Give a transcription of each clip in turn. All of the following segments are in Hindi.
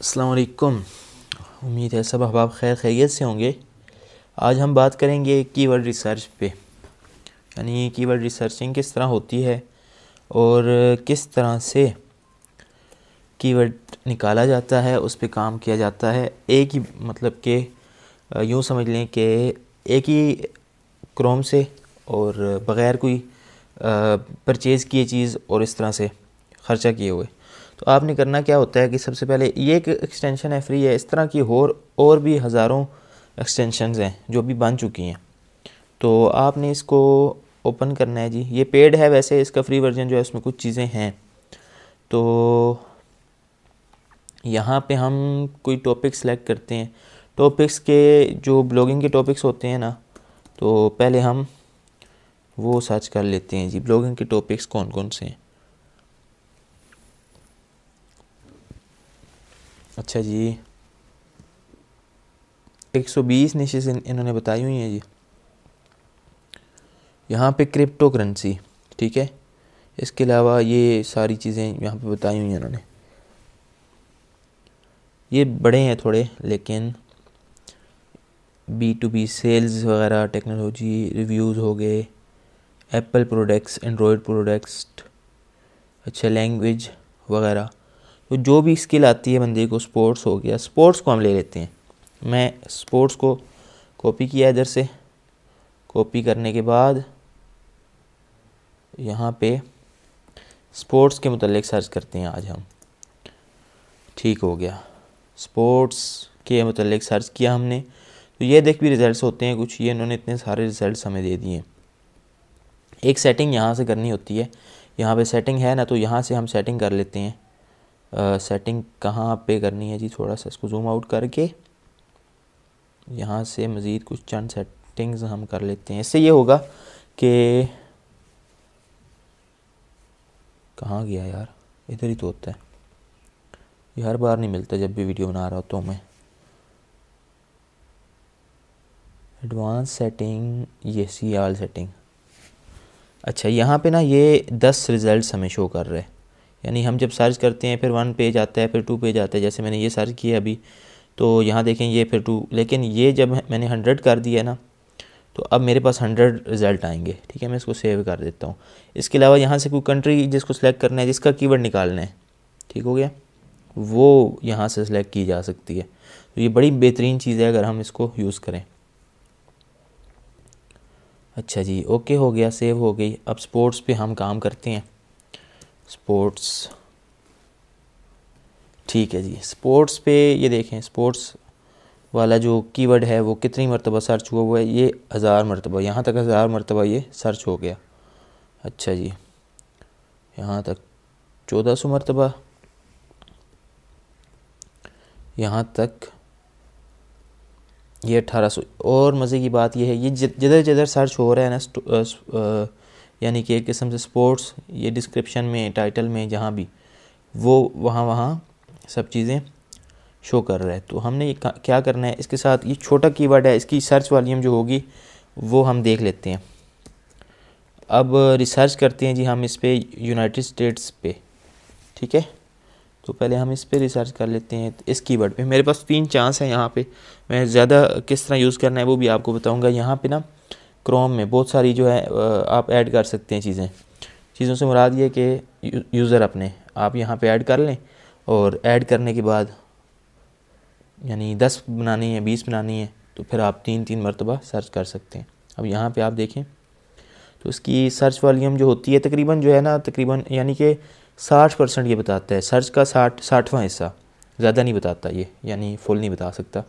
असलकुम उम्मीद है सब अहबाब खैर खैरियत से होंगे आज हम बात करेंगे कीवर्ड रिसर्च पे यानी कीवर्ड रिसर्चिंग किस तरह होती है और किस तरह से कीवर्ड निकाला जाता है उस पर काम किया जाता है एक ही मतलब के यूँ समझ लें कि एक ही क्रोम से और बग़ैर कोई परचेज़ किए चीज़ और इस तरह से ख़र्चा किए हुए तो आपने करना क्या होता है कि सबसे पहले ये एक एक्सटेंशन है फ्री है इस तरह की और और भी हज़ारों एक्सटेंशन हैं जो भी बन चुकी हैं तो आपने इसको ओपन करना है जी ये पेड है वैसे इसका फ्री वर्जन जो है उसमें कुछ चीज़ें हैं तो यहाँ पे हम कोई टॉपिक सेलेक्ट करते हैं टॉपिक्स के जो ब्लॉगिंग के टॉपिक्स होते हैं ना तो पहले हम वो सर्च कर लेते हैं जी ब्लॉगिंग के टॉपिक्स कौन कौन से हैं अच्छा जी 120 निशेस इन, इन्होंने बताई हुई हैं जी यहाँ पे क्रिप्टो करेंसी ठीक है इसके अलावा ये सारी चीज़ें यहाँ पे बताई हुई हैं इन्होंने ये बड़े हैं थोड़े लेकिन बी टू बी सेल्स वगैरह टेक्नोलॉजी रिव्यूज़ हो गए एप्पल प्रोडक्ट्स एंड्रॉयड प्रोडक्ट्स अच्छा लैंग्वेज वगैरह तो जो भी स्किल आती है बंदे को स्पोर्ट्स हो गया स्पोर्ट्स को हम ले लेते हैं मैं स्पोर्ट्स को कॉपी किया इधर से कॉपी करने के बाद यहाँ पे स्पोर्ट्स के मतलब सर्च करते हैं आज हम ठीक हो गया स्पोर्ट्स के मतलब सर्च किया हमने तो ये देख भी रिज़ल्ट्स होते हैं कुछ ये इन्होंने इतने सारे रिज़ल्ट्स हमें दे दिए एक सेटिंग यहाँ से करनी होती है यहाँ पे सेटिंग है ना तो यहाँ से हम सेटिंग कर लेते हैं सेटिंग कहाँ पे करनी है जी थोड़ा सा इसको जूम आउट करके यहाँ से मज़ीद कुछ चंद सेटिंग्स हम कर लेते हैं इससे ये होगा कि कहाँ गया यार इधर ही तो होता है ये हर बार नहीं मिलता जब भी वीडियो बना रहा होता हूँ मैं एडवांस सेटिंग ये सी आल सेटिंग अच्छा यहाँ पे ना ये दस रिज़ल्ट हमें शो कर रहे हैं यानी हम जब सर्च करते हैं फिर वन पेज आता है फिर टू पेज आता है जैसे मैंने ये सर्च किया अभी तो यहाँ देखें ये फिर टू लेकिन ये जब मैंने हंड्रेड कर दिया ना तो अब मेरे पास हंड्रेड रिज़ल्ट आएंगे ठीक है मैं इसको सेव कर देता हूँ इसके अलावा यहाँ से कोई कंट्री जिसको सेलेक्ट करना है जिसका कीवर्ड निकालना है ठीक हो गया वो यहाँ से सिलेक्ट की जा सकती है तो ये बड़ी बेहतरीन चीज़ है अगर हम इसको यूज़ करें अच्छा जी ओके हो गया सेव हो गई अब स्पोर्ट्स पे हम काम करते हैं स्पोर्ट्स ठीक है जी स्पोर्ट्स पे ये देखें स्पोर्ट्स वाला जो कीवर्ड है वो कितनी मरतबा सर्च हुआ हुआ है ये हज़ार मरतबा यहाँ तक हज़ार मरतबा ये सर्च हो गया अच्छा जी यहाँ तक चौदह सौ मरतबा यहाँ तक ये अट्ठारह सौ और मज़े की बात यह है ये जिधर जिधर सर्च हो रहा है ना यानी कि एक किस्म से स्पोर्ट्स ये डिस्क्रिप्शन में टाइटल में जहाँ भी वो वहाँ वहाँ सब चीज़ें शो कर रहा है तो हमने ये क्या करना है इसके साथ ये छोटा कीवर्ड है इसकी सर्च वॉल्यूम जो होगी वो हम देख लेते हैं अब रिसर्च करते हैं जी हम इस पर यूनाइटेड स्टेट्स पे ठीक है तो पहले हम इस पर रिसर्च कर लेते हैं इस कीवर्ड पे मेरे पास तीन चांस हैं यहाँ पे मैं ज़्यादा किस तरह यूज़ करना है वो भी आपको बताऊँगा यहाँ पर ना क्रोम में बहुत सारी जो है आप ऐड कर सकते हैं चीज़ें चीज़ों से मुराद ये कि यूज़र अपने आप यहाँ पे ऐड कर लें और ऐड करने के बाद यानी दस बनानी है बीस बनानी है तो फिर आप तीन तीन मरतबा सर्च कर सकते हैं अब यहाँ पे आप देखें तो इसकी सर्च वॉलीम जो होती है तकरीबन जो है ना तकरीबन यानी कि साठ परसेंट ये बताता है सर्च का साठ साठवा हिस्सा ज़्यादा नहीं बताता ये यानी फुल नहीं बता सकता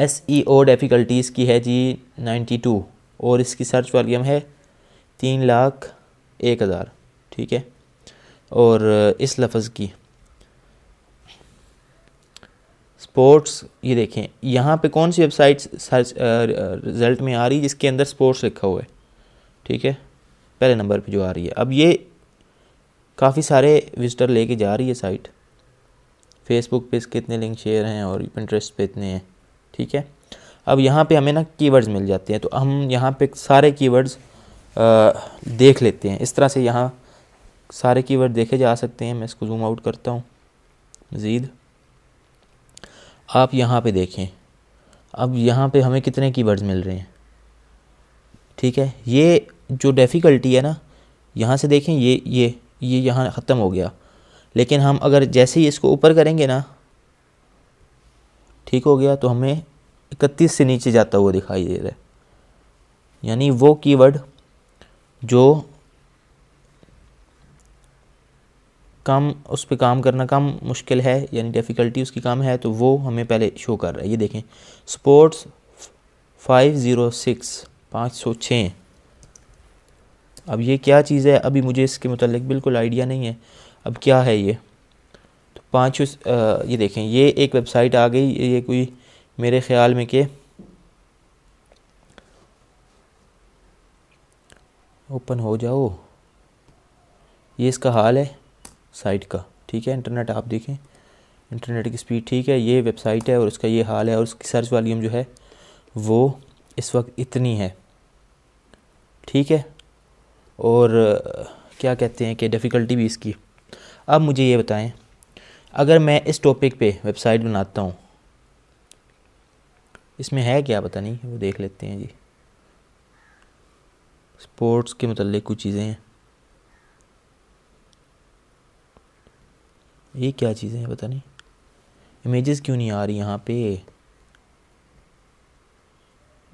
एस ई ओ डिफ़िकल्टीज़ की है जी नाइन्टी टू और इसकी सर्च वॉल्यूम है तीन लाख एक हज़ार ठीक है और इस लफ्ज़ की स्पोर्ट्स ये देखें यहाँ पे कौन सी वेबसाइट सर्च रिज़ल्ट में आ रही है जिसके अंदर स्पोर्ट्स लिखा हुआ है ठीक है पहले नंबर पे जो आ रही है अब ये काफ़ी सारे विजिटर लेके जा रही है साइट फेसबुक पे इसके इतने लिंक शेयर हैं और इंटरेस्ट पे इतने हैं ठीक है अब यहाँ पे हमें ना कीवर्ड्स मिल जाते हैं तो हम यहाँ पे सारे कीवर्ड्स देख लेते हैं इस तरह से यहाँ सारे कीवर्ड देखे जा सकते हैं मैं इसको जूम आउट करता हूँ मज़ीद आप यहाँ पे देखें अब यहाँ पे हमें कितने कीवर्ड्स मिल रहे हैं ठीक है ये जो डिफ़िकल्टी है ना यहाँ से देखें ये ये ये यहाँ ख़त्म हो गया लेकिन हम अगर जैसे ही इसको ऊपर करेंगे ना ठीक हो गया तो हमें इकतीस से नीचे जाता हुआ दिखाई दे रहा है यानी वो कीवर्ड जो कम उस पर काम करना कम मुश्किल है यानी डिफ़िकल्टी उसकी कम है तो वो हमें पहले शो कर रहा है ये देखें स्पोर्ट्स फाइव ज़ीरो सिक्स पाँच सौ छः अब ये क्या चीज़ है अभी मुझे इसके मतलब बिल्कुल आइडिया नहीं है अब क्या है ये तो पाँच ये देखें ये एक वेबसाइट आ गई ये कोई मेरे ख्याल में के ओपन हो जाओ ये इसका हाल है साइट का ठीक है इंटरनेट आप देखें इंटरनेट की स्पीड ठीक है ये वेबसाइट है और उसका ये हाल है और उसकी सर्च वॉल्यूम जो है वो इस वक्त इतनी है ठीक है और क्या कहते हैं कि डिफ़िकल्टी भी इसकी अब मुझे ये बताएं अगर मैं इस टॉपिक पे वेबसाइट बनाता हूँ इसमें है क्या पता नहीं वो देख लेते हैं जी स्पोर्ट्स के मतलब कुछ चीज़ें हैं ये क्या चीज़ें हैं पता नहीं इमेजेस क्यों नहीं आ रही यहाँ पे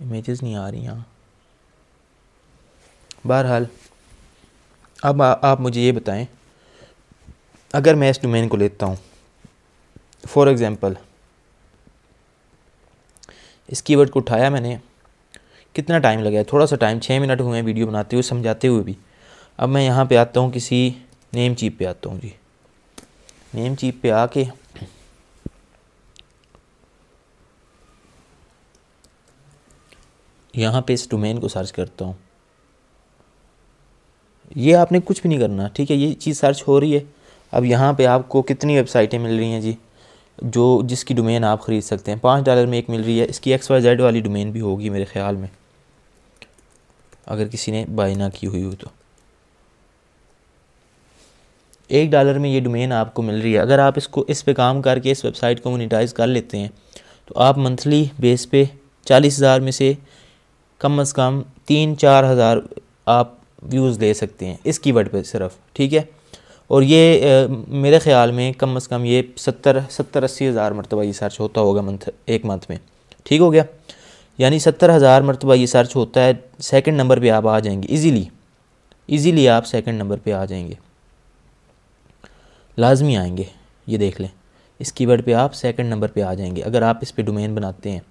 इमेजेस नहीं आ रही यहाँ बहरहाल अब आ, आप मुझे ये बताएं अगर मैं इस डोमेन को लेता हूँ फॉर एग्ज़ाम्पल इस कीवर्ड को उठाया मैंने कितना टाइम लगा है थोड़ा सा टाइम छः मिनट हुए हैं वीडियो बनाते हुए समझाते हुए भी अब मैं यहाँ पे आता हूँ किसी नेम चीप पे आता हूँ जी नेम चीप पे आके यहाँ पे इस डोमेन को सर्च करता हूँ ये आपने कुछ भी नहीं करना ठीक है ये चीज़ सर्च हो रही है अब यहाँ पे आपको कितनी वेबसाइटें मिल रही हैं जी जो जिसकी डोमेन आप ख़रीद सकते हैं पाँच डॉलर में एक मिल रही है इसकी एक्स वाई जेड वाली डोमेन भी होगी मेरे ख्याल में अगर किसी ने बाई ना की हुई हो तो एक डॉलर में ये डोमेन आपको मिल रही है अगर आप इसको इस पे काम करके इस वेबसाइट को मोनिटाइज कर लेते हैं तो आप मंथली बेस पे चालीस हज़ार में से कम अज़ कम तीन चार हज़ार आप व्यूज़ ले सकते हैं इस कीवर्ड पे सिर्फ ठीक है और ये मेरे ख्याल में कम अज़ कम ये सत्तर सत्तर अस्सी हज़ार मरतबा ये सर्च होता होगा मंथ एक मंथ में ठीक हो गया यानी सत्तर हज़ार मरतबा ये सर्च होता है सेकंड नंबर पे आप आ जाएंगे इजीली इजीली आप सेकंड नंबर पे आ जाएंगे लाजमी आएंगे ये देख लें इस कीवर्ड पे आप सेकंड नंबर पे आ जाएंगे अगर आप इस पे डोमेन बनाते हैं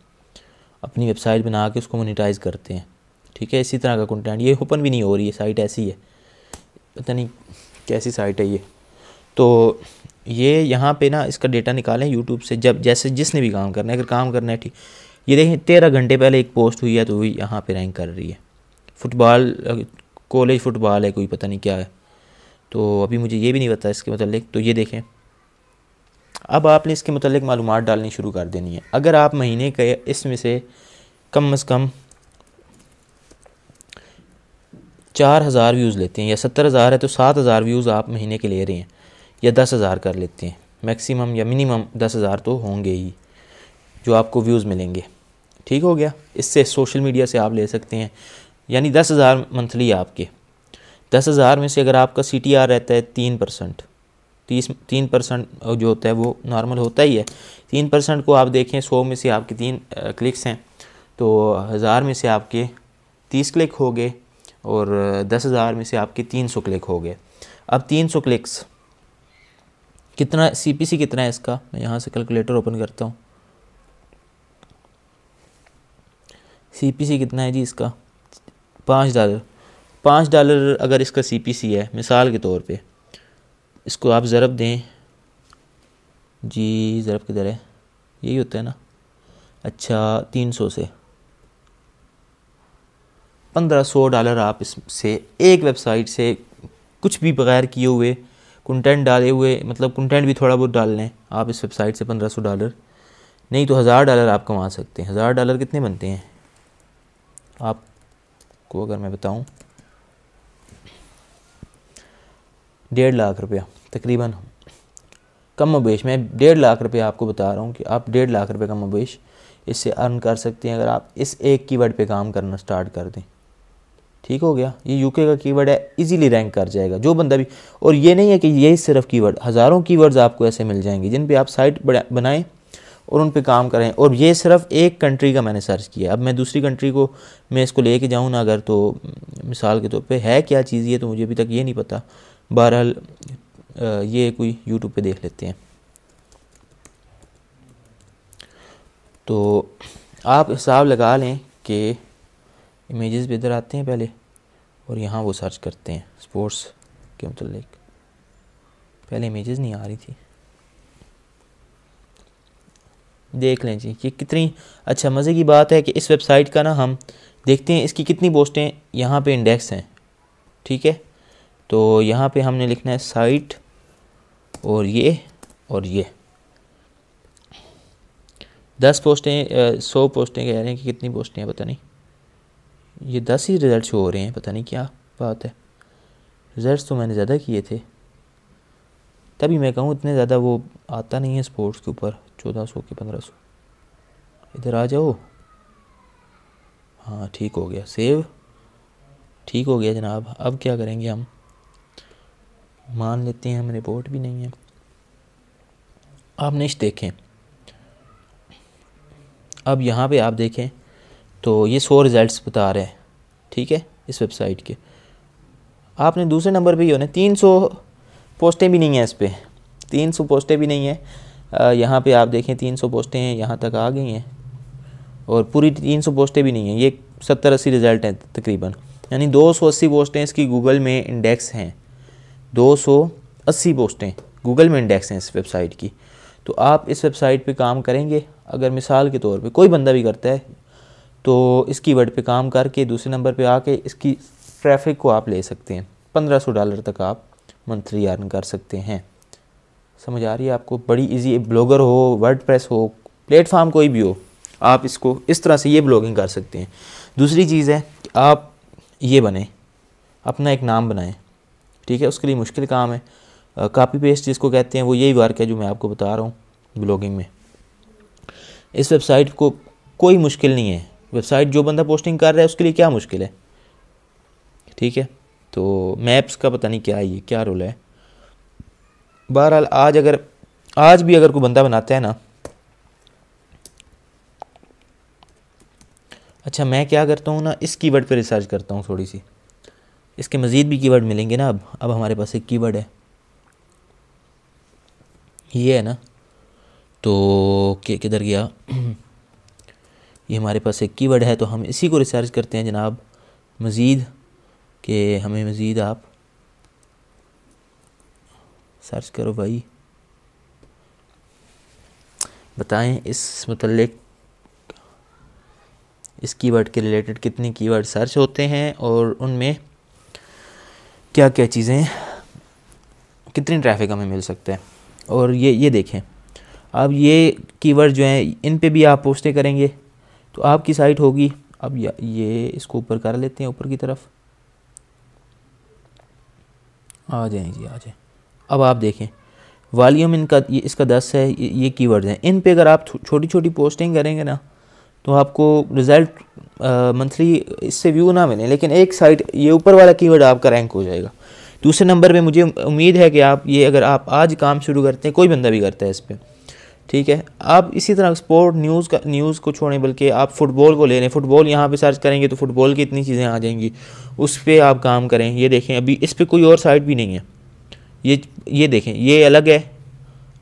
अपनी वेबसाइट बना के उसको मोनिटाइज करते हैं ठीक है इसी तरह का कंटेंट ये ओपन भी नहीं हो रही है साइट ऐसी है पता नहीं कैसी साइट है ये तो ये यहाँ पे ना इसका डेटा निकालें यूट्यूब से जब जैसे जिसने भी काम करना है अगर काम करना है ठीक ये देखें तेरह घंटे पहले एक पोस्ट हुई है तो वही यहाँ पे रैंक कर रही है फुटबॉल कॉलेज फुटबॉल है कोई पता नहीं क्या है तो अभी मुझे ये भी नहीं पता इसके मतलब तो ये देखें अब आपने इसके मतलब मालूम डालनी शुरू कर देनी है अगर आप महीने के इसमें से कम अज़ कम चार हज़ार व्यूज़ लेते हैं या सत्तर हज़ार है तो सात हज़ार व्यूज़ आप महीने के ले रहे हैं या दस हज़ार कर लेते हैं मैक्सिमम या मिनिमम दस हज़ार तो होंगे ही जो आपको व्यूज़ मिलेंगे ठीक हो गया इससे सोशल मीडिया से आप ले सकते हैं यानी दस हज़ार मंथली आपके दस हज़ार में से अगर आपका सी टी आर रहता है तीन परसेंट तीस तीन परसेंट जो होता है वो नॉर्मल होता ही है तीन परसेंट को आप देखें सौ में से आपके तीन क्लिक्स हैं तो हज़ार में से आपके तीस क्लिक हो गए और दस हज़ार में से आपके तीन सौ क्लिक हो गए अब तीन सौ क्लिक्स कितना सीपीसी कितना है इसका मैं यहाँ से कैलकुलेटर ओपन करता हूँ सीपीसी कितना है जी इसका पाँच डॉलर पाँच डॉलर अगर इसका सीपीसी है मिसाल के तौर पे इसको आप ज़रब दें जी ज़रब किधर है यही होता है ना अच्छा तीन सौ से पंद्रह सौ डॉलर आप इससे एक वेबसाइट से कुछ भी बगैर किए हुए कंटेंट डाले हुए मतलब कंटेंट भी थोड़ा बहुत डाल लें आप इस वेबसाइट से पंद्रह सौ डॉलर नहीं तो हज़ार डॉलर आप कमा सकते हैं हज़ार डॉलर कितने बनते हैं आपको अगर मैं बताऊं डेढ़ लाख रुपया तकरीबन कम मवेश मैं डेढ़ लाख रुपये आपको बता रहा हूँ कि आप डेढ़ लाख रुपये का मवेश इससे अर्न कर सकते हैं अगर आप इस एक कीवर्ड पे काम करना स्टार्ट कर दें ठीक हो गया ये यूके का कीवर्ड है इजीली रैंक कर जाएगा जो बंदा भी और ये नहीं है कि यही सिर्फ कीवर्ड हज़ारों कीवर्ड्स आपको ऐसे मिल जाएंगे जिन पे आप साइट बनाएं और उन पे काम करें और ये सिर्फ एक कंट्री का मैंने सर्च किया अब मैं दूसरी कंट्री को मैं इसको लेके जाऊँ ना अगर तो मिसाल के तौर तो पर है क्या चीज़ ये तो मुझे अभी तक ये नहीं पता बहरहाल ये कोई यूट्यूब पर देख लेते हैं तो आप हिसाब लगा लें कि इमेजेस भी इधर आते हैं पहले और यहाँ वो सर्च करते हैं स्पोर्ट्स के मतलब पहले इमेजेस नहीं आ रही थी देख लें जी ये कितनी अच्छा मज़े की बात है कि इस वेबसाइट का ना हम देखते हैं इसकी कितनी पोस्टें यहाँ पे इंडेक्स हैं ठीक है तो यहाँ पे हमने लिखना है साइट और ये और ये दस पोस्टें सौ पोस्टें कह रहे हैं कि कितनी पोस्टें हैं पता नहीं ये दस ही रिज़ल्ट शो हो रहे हैं पता नहीं क्या बात है रिज़ल्ट तो मैंने ज़्यादा किए थे तभी मैं कहूँ इतने ज़्यादा वो आता नहीं है स्पोर्ट्स के ऊपर चौदह सौ के पंद्रह सौ इधर आ जाओ हाँ ठीक हो गया सेव ठीक हो गया जनाब अब क्या करेंगे हम मान लेते हैं हम रिपोर्ट भी नहीं है आप नेक्स्ट देखें अब यहाँ पे आप देखें तो ये सौ रिज़ल्ट बता रहे हैं ठीक है इस वेबसाइट के आपने दूसरे नंबर पे ही होना तीन सौ पोस्टें भी नहीं हैं इस पर तीन सौ पोस्टें भी नहीं हैं यहाँ पे आप देखें तीन सौ पोस्टें हैं यहाँ तक आ गई हैं और पूरी तीन सौ पोस्टें भी नहीं हैं ये सत्तर अस्सी रिज़ल्ट हैं तकरीबन यानी दो सौ अस्सी पोस्टें इसकी गूगल में इंडेक्स हैं दो सौ अस्सी पोस्टें गूगल में इंडेक्स हैं इस वेबसाइट की तो आप इस वेबसाइट पे काम करेंगे अगर मिसाल के तौर पे कोई बंदा भी करता है तो इस कीवर्ड पे काम करके दूसरे नंबर पे आके इसकी ट्रैफिक को आप ले सकते हैं पंद्रह सौ डॉलर तक आप मंथली अर्न कर सकते हैं समझ आ रही है आपको बड़ी इजी ब्लॉगर हो वर्ड हो प्लेटफार्म कोई भी हो आप इसको इस तरह से ये ब्लॉगिंग कर सकते हैं दूसरी चीज़ है कि आप ये बने अपना एक नाम बनाएं ठीक है उसके लिए मुश्किल काम है कापी पेस्ट जिसको कहते हैं वो यही वर्क है जो मैं आपको बता रहा हूँ ब्लॉगिंग में इस वेबसाइट को कोई मुश्किल नहीं है वेबसाइट जो बंदा पोस्टिंग कर रहा है उसके लिए क्या मुश्किल है ठीक है तो मैप्स का पता नहीं क्या ये क्या रोल है बहरहाल आज अगर आज भी अगर कोई बंदा बनाता है ना अच्छा मैं क्या करता हूँ ना इस कीवर्ड पे रिसर्च करता हूँ थोड़ी सी इसके मज़ीद भी कीवर्ड मिलेंगे ना अब अब हमारे पास एक कीवर्ड है ये है ना तो किधर गया ये हमारे पास एक कीवर्ड है तो हम इसी को रिसर्च करते हैं जनाब मज़ीद के हमें मज़ीद आप सर्च करो भाई बताएं इस मतलब इस कीवर्ड के रिलेटेड कितने कीवर्ड सर्च होते हैं और उनमें क्या क्या चीज़ें कितनी ट्रैफिक हमें मिल सकता है और ये ये देखें अब ये कीवर्ड जो हैं इन पे भी आप पोस्टें करेंगे तो आपकी साइट होगी अब ये इसको ऊपर कर लेते हैं ऊपर की तरफ आ जाए जी आ जाए अब आप देखें वॉल्यूम इनका ये इसका दस है ये, की वर्ड हैं इन पे अगर आप छोटी छोटी पोस्टिंग करेंगे ना तो आपको रिज़ल्ट मंथली इससे व्यू ना मिले लेकिन एक साइट ये ऊपर वाला कीवर्ड आपका रैंक हो जाएगा दूसरे नंबर पे मुझे उम्मीद है कि आप ये अगर आप आज काम शुरू करते हैं कोई बंदा भी करता है इस पर ठीक है आप इसी तरह स्पोर्ट न्यूज़ का न्यूज़ को छोड़ें बल्कि आप फुटबॉल को ले लें फुटबॉल यहाँ पे सर्च करेंगे तो फुटबॉल की इतनी चीज़ें आ जाएंगी उस पर आप काम करें ये देखें अभी इस पर कोई और साइट भी नहीं है ये ये देखें ये अलग है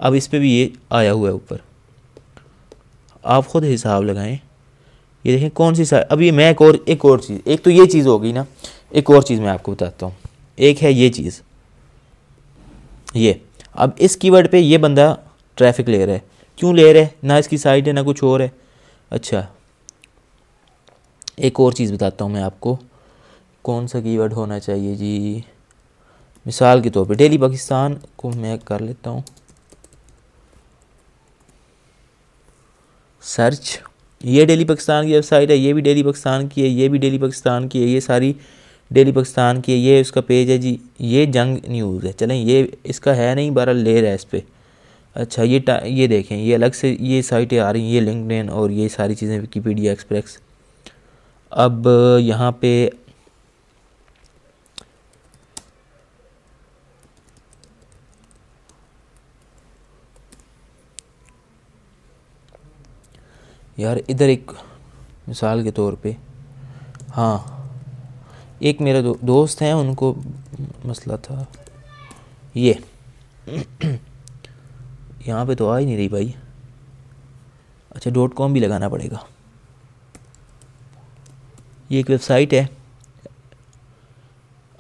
अब इस पर भी ये आया हुआ है ऊपर आप ख़ुद हिसाब लगाएं ये देखें कौन सी साइट अभी मैं एक और एक और चीज़ एक तो ये चीज़ होगी ना एक और चीज़ मैं आपको बताता हूँ एक है ये चीज़ ये अब इस कीवर्ड पे ये बंदा ट्रैफिक ले रहा है क्यों ले रहे ना इसकी साइड है ना कुछ और है अच्छा एक और चीज़ बताता हूँ मैं आपको कौन सा कीवर्ड होना चाहिए जी मिसाल के तौर पे डेली पाकिस्तान को मैं कर लेता हूँ सर्च ये डेली पाकिस्तान की वेबसाइट है ये भी डेली पाकिस्तान की है ये भी डेली पाकिस्तान की है ये सारी डेली पाकिस्तान की है ये उसका पेज है जी ये जंग न्यूज़ है चलें ये इसका है नहीं बारह ले रहा है इस पर अच्छा ये ये देखें ये अलग से ये साइटें आ रही हैं ये लिंकड और ये सारी चीज़ें विकीपीडिया एक्सप्रेस अब यहाँ पे यार इधर एक मिसाल के तौर पे हाँ एक मेरे दो, दोस्त हैं उनको मसला था ये यहाँ पे तो आ ही नहीं रही भाई अच्छा डॉट कॉम भी लगाना पड़ेगा ये एक वेबसाइट है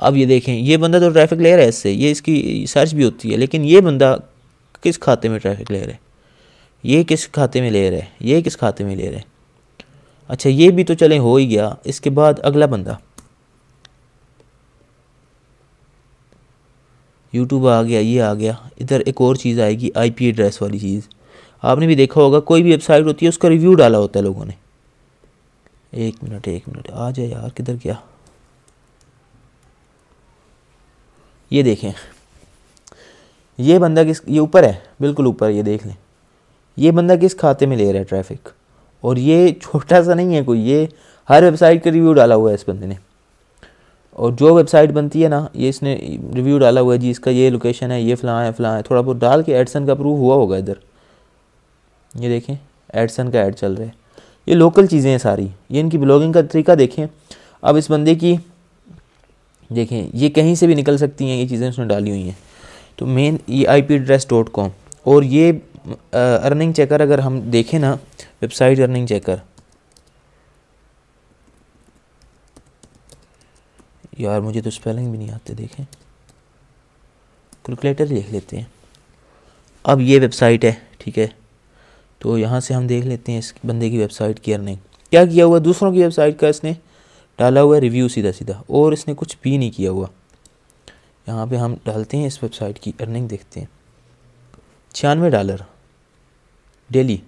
अब ये देखें ये बंदा तो ट्रैफिक ले रहा है इससे ये इसकी सर्च भी होती है लेकिन ये बंदा किस खाते में ट्रैफिक ले रहा है ये किस खाते में रहा है ये किस खाते में ले रहा है अच्छा ये भी तो चले हो ही गया इसके बाद अगला बंदा यूट्यूब आ गया ये आ गया इधर एक और चीज़ आएगी आईपी एड्रेस वाली चीज़ आपने भी देखा होगा कोई भी वेबसाइट होती है उसका रिव्यू डाला होता है लोगों ने एक मिनट एक मिनट आ जाए यार किधर गया ये देखें ये बंदा किस ये ऊपर है बिल्कुल ऊपर ये देख लें ये बंदा किस खाते में ले रहा है ट्रैफिक और ये छोटा सा नहीं है कोई ये हर वेबसाइट का रिव्यू डाला हुआ है इस बंदे ने और जो वेबसाइट बनती है ना ये इसने रिव्यू डाला हुआ है जी इसका ये लोकेशन है ये फ़लाँ है फ़लाँ है थोड़ा बहुत डाल के एडसन का अप्रूव हुआ होगा इधर ये देखें एडसन का एड चल रहा है ये लोकल चीज़ें हैं सारी ये इनकी ब्लॉगिंग का तरीका देखें अब इस बंदे की देखें ये कहीं से भी निकल सकती हैं ये चीज़ें उसने डाली हुई हैं तो मेन ये I P address dot com और ये अर्निंग चेकर अगर हम देखें ना वेबसाइट अर्निंग चेकर यार मुझे तो स्पेलिंग भी नहीं आते देखें कैलकुलेटर देख लेते हैं अब ये वेबसाइट है ठीक है तो यहाँ से हम देख लेते हैं इस बंदे की वेबसाइट की अर्निंग क्या किया हुआ दूसरों की वेबसाइट का इसने डाला हुआ रिव्यू सीधा सीधा और इसने कुछ भी नहीं किया हुआ यहाँ पे हम डालते हैं इस वेबसाइट की अर्निंग देखते हैं छियानवे डॉलर डेली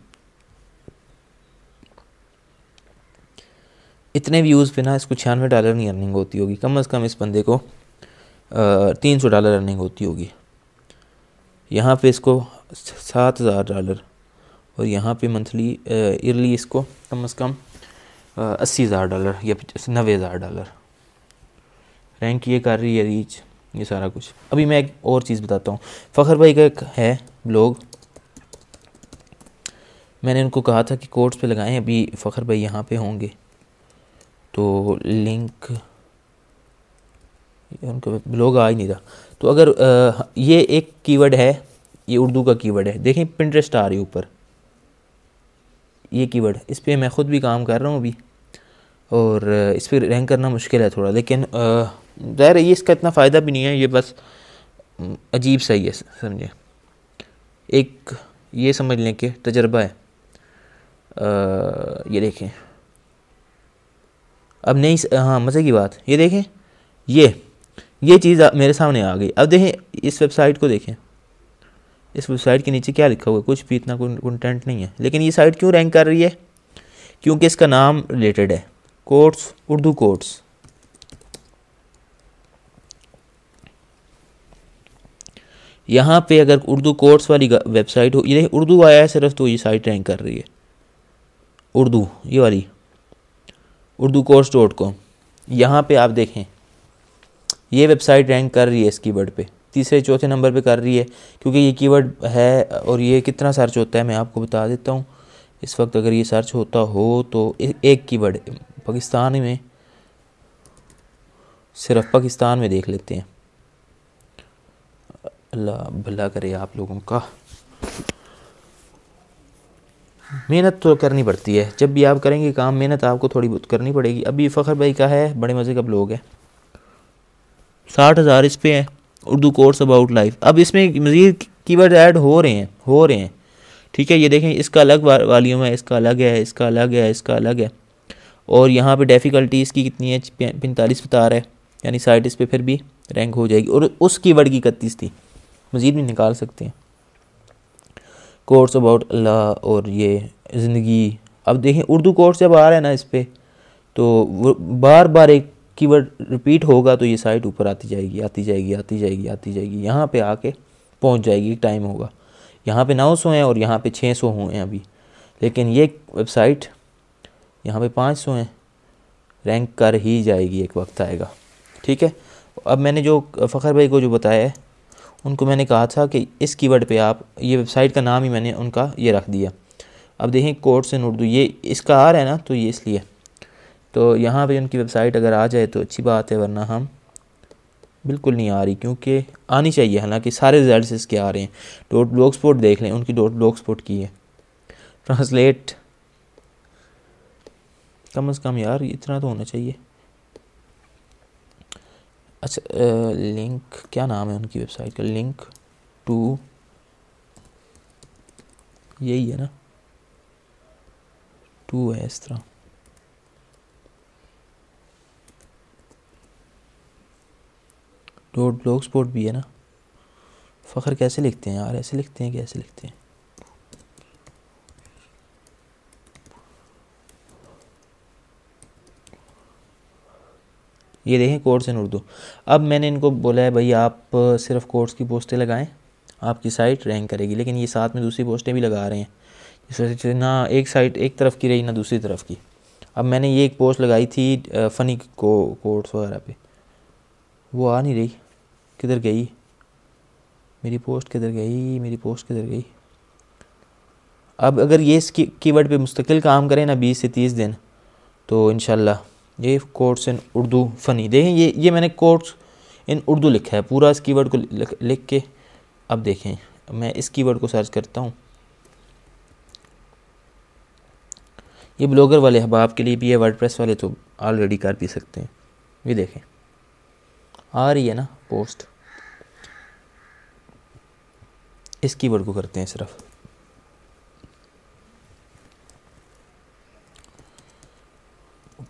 इतने व्यूज़ पे ना इसको छियानवे डॉलर नहीं अर्निंग होती होगी कम अज़ कम इस बंदे को तीन सौ डॉलर अर्निंग होती होगी यहाँ पे इसको सात हज़ार डॉलर और यहाँ पे मंथली ईयरली इसको कम अज़ कम अस्सी हज़ार डॉलर या नबे हज़ार डॉलर रैंक ये कर रही है रीच ये सारा कुछ अभी मैं एक और चीज़ बताता हूँ फ़खर भाई का एक है ब्लॉग मैंने उनको कहा था कि कोर्ट्स पे लगाएं अभी फ़खर भाई यहाँ पे होंगे तो लिंक उनका ब्लॉग आ ही नहीं था तो अगर आ, ये एक कीवर्ड है ये उर्दू का कीवर्ड है देखें पिंटरेस्ट आ रही ऊपर ये कीवर्ड इस पर मैं ख़ुद भी काम कर रहा हूँ अभी और इस पर रैंक करना मुश्किल है थोड़ा लेकिन ज़ाहिर है ये इसका इतना फ़ायदा भी नहीं है ये बस अजीब सा ही है समझें एक ये समझ लें कि तजर्बा है आ, ये देखें अब नहीं हाँ मज़े की बात ये देखें ये ये चीज़ मेरे सामने आ गई अब देखें इस वेबसाइट को देखें इस वेबसाइट के नीचे क्या लिखा हुआ है कुछ भी इतना कंटेंट नहीं है लेकिन ये साइट क्यों रैंक कर रही है क्योंकि इसका नाम रिलेटेड है कोर्ट्स उर्दू कोर्ट्स यहाँ पे अगर उर्दू कोर्ट्स वाली वेबसाइट हो ये उर्दू आया है सिर्फ तो ये साइट रैंक कर रही है उर्दू ये वाली उर्दू कोर्स डॉट कॉम यहाँ पर आप देखें ये वेबसाइट रैंक कर रही है इस कीवर्ड पे तीसरे चौथे नंबर पे कर रही है क्योंकि ये कीवर्ड है और ये कितना सर्च होता है मैं आपको बता देता हूँ इस वक्त अगर ये सर्च होता हो तो एक कीवर्ड पाकिस्तान में सिर्फ पाकिस्तान में देख लेते हैं अल्लाह भला करे आप लोगों का मेहनत तो करनी पड़ती है जब भी आप करेंगे काम मेहनत आपको थोड़ी बहुत करनी पड़ेगी अभी फ़खर भाई का है बड़े मज़े का ब्लॉग है साठ हज़ार इस पर है उर्दू कोर्स अबाउट लाइफ अब इसमें मज़ीद कीवर्ड ऐड हो रहे हैं हो रहे हैं ठीक है ये देखें इसका अलग वालीम है इसका अलग है इसका अलग है इसका अलग है और यहाँ पे डेफ़िकल्टी की कितनी है पैंतालीस बता है यानी साइट इस पर फिर भी रैंक हो जाएगी और उस कीवर्ड की इकतीस थी मज़ीद भी निकाल सकते हैं कोर्स अबाउट अल्लाह और ये ज़िंदगी अब देखें उर्दू कोर्स जब आ रहा है ना इस पर तो बार बार एक कीवर्ड रिपीट होगा तो ये साइट ऊपर आती जाएगी आती जाएगी आती जाएगी आती जाएगी यहाँ पे आके पहुँच जाएगी टाइम होगा यहाँ पे नौ सौ हैं और यहाँ पे छः सौ हुए हैं अभी लेकिन ये वेबसाइट यहाँ पे पाँच सौ हैं रैंक कर ही जाएगी एक वक्त आएगा ठीक है अब मैंने जो फ़खर भाई को जो बताया है उनको मैंने कहा था कि इस कीवर्ड पे आप ये वेबसाइट का नाम ही मैंने उनका ये रख दिया अब देखें कोर्ट्स इन उर्दू ये इसका आ रहा है ना तो ये इसलिए तो यहाँ पे उनकी वेबसाइट अगर आ जाए तो अच्छी बात है वरना हम बिल्कुल नहीं आ रही क्योंकि आनी चाहिए हालांकि सारे रिजल्ट इसके आ रहे हैं डोट ब्लॉक स्पोर्ट देख लें उनकी डोट ब्लॉक स्पोर्ट की है ट्रांसलेट कम अज़ कम यार इतना तो होना चाहिए अच्छा लिंक क्या नाम है उनकी वेबसाइट का लिंक टू यही है ना टू है इस तरह डोट ब्लॉग स्पोर्ट भी है ना फ़खर कैसे लिखते हैं यार ऐसे लिखते हैं कैसे लिखते हैं ये देखें कोर्स इन उर्दू अब मैंने इनको बोला है भाई आप सिर्फ कोर्स की पोस्टें लगाएं आपकी साइट रैंक करेगी लेकिन ये साथ में दूसरी पोस्टें भी लगा रहे हैं इस वजह से ना एक साइट एक तरफ की रही ना दूसरी तरफ की अब मैंने ये एक पोस्ट लगाई थी फ़नी को कोर्स वगैरह पे वो आ नहीं रही किधर गई मेरी पोस्ट किधर गई मेरी पोस्ट किधर गई अब अगर ये इस की कीवर्ड पे मुस्तकिल काम करें ना बीस से तीस दिन तो इन ये कोर्ट्स इन उर्दू फ़नी देखें ये ये मैंने कोर्ट्स इन उर्दू लिखा है पूरा इस कीवर्ड को लिख, लिख के अब देखें मैं इस कीवर्ड को सर्च करता हूँ ये ब्लॉगर वाले अहबाब के लिए भी है वर्डप्रेस वाले तो ऑलरेडी कर भी सकते हैं ये देखें आ रही है ना पोस्ट इस कीवर्ड को करते हैं सिर्फ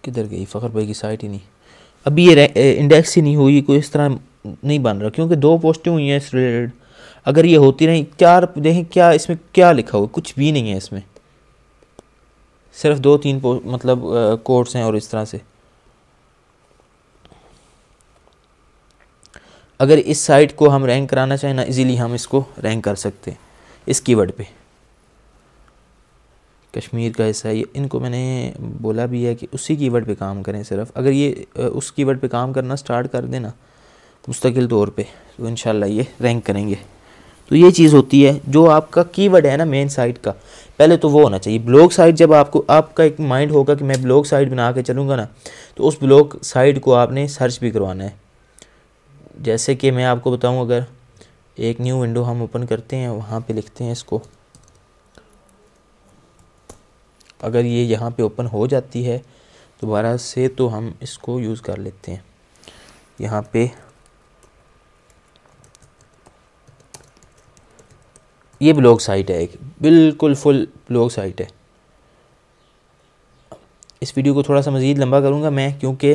किधर गई फ़खर भाई की साइट ही नहीं अभी ये इंडेक्स ही नहीं हुई कोई इस तरह नहीं बन रहा क्योंकि दो पोस्टें हुई हैं इस रिलेटेड अगर ये होती रही चार देखें क्या इसमें क्या लिखा हुआ कुछ भी नहीं है इसमें सिर्फ दो तीन मतलब कोर्स हैं और इस तरह से अगर इस साइट को हम रैंक कराना चाहें ना इजीली हम इसको रैंक कर सकते हैं इस कीवर्ड पे कश्मीर का हिस्सा ये इनको मैंने बोला भी है कि उसी कीवर्ड पे काम करें सिर्फ अगर ये उस कीवर्ड पे काम करना स्टार्ट कर देना तो मुस्तकिल तौर पे तो इन ये रैंक करेंगे तो ये चीज़ होती है जो आपका कीवर्ड है ना मेन साइट का पहले तो वो होना चाहिए ब्लॉग साइट जब आपको आपका एक माइंड होगा कि मैं ब्लॉग साइट बना के चलूँगा ना तो उस ब्लॉग साइट को आपने सर्च भी करवाना है जैसे कि मैं आपको बताऊँ अगर एक न्यू विंडो हम ओपन करते हैं वहाँ पे लिखते हैं इसको अगर ये यहाँ पे ओपन हो जाती है दोबारा से तो हम इसको यूज़ कर लेते हैं यहाँ पे ये ब्लॉग साइट है एक बिल्कुल फुल ब्लॉग साइट है इस वीडियो को थोड़ा सा मज़ीद लंबा करूँगा मैं क्योंकि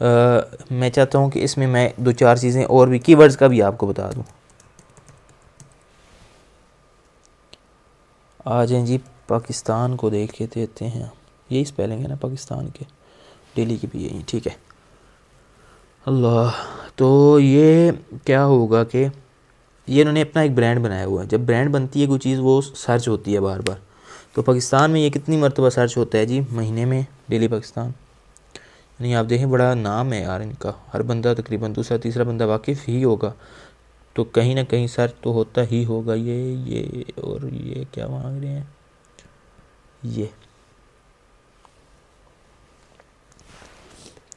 मैं चाहता हूँ कि इसमें मैं दो चार चीज़ें और भी कीवर्ड्स का भी आपको बता दूँ आ जाए जी पाकिस्तान को देख के देते हैं यही स्पेलिंग है ना पाकिस्तान के डेली की भी यही ठीक है अल्लाह तो ये क्या होगा कि ये इन्होंने अपना एक ब्रांड बनाया हुआ है जब ब्रांड बनती है कोई चीज़ वो सर्च होती है बार बार तो पाकिस्तान में ये कितनी मरतबा सर्च होता है जी महीने में डेली पाकिस्तान यानी आप देखें बड़ा नाम है यार इनका हर बंदा तकरीबन दूसरा तीसरा बंदा वाकिफ़ ही होगा तो कहीं ना कहीं सर्च तो होता ही होगा ये ये और ये क्या मांग रहे हैं ये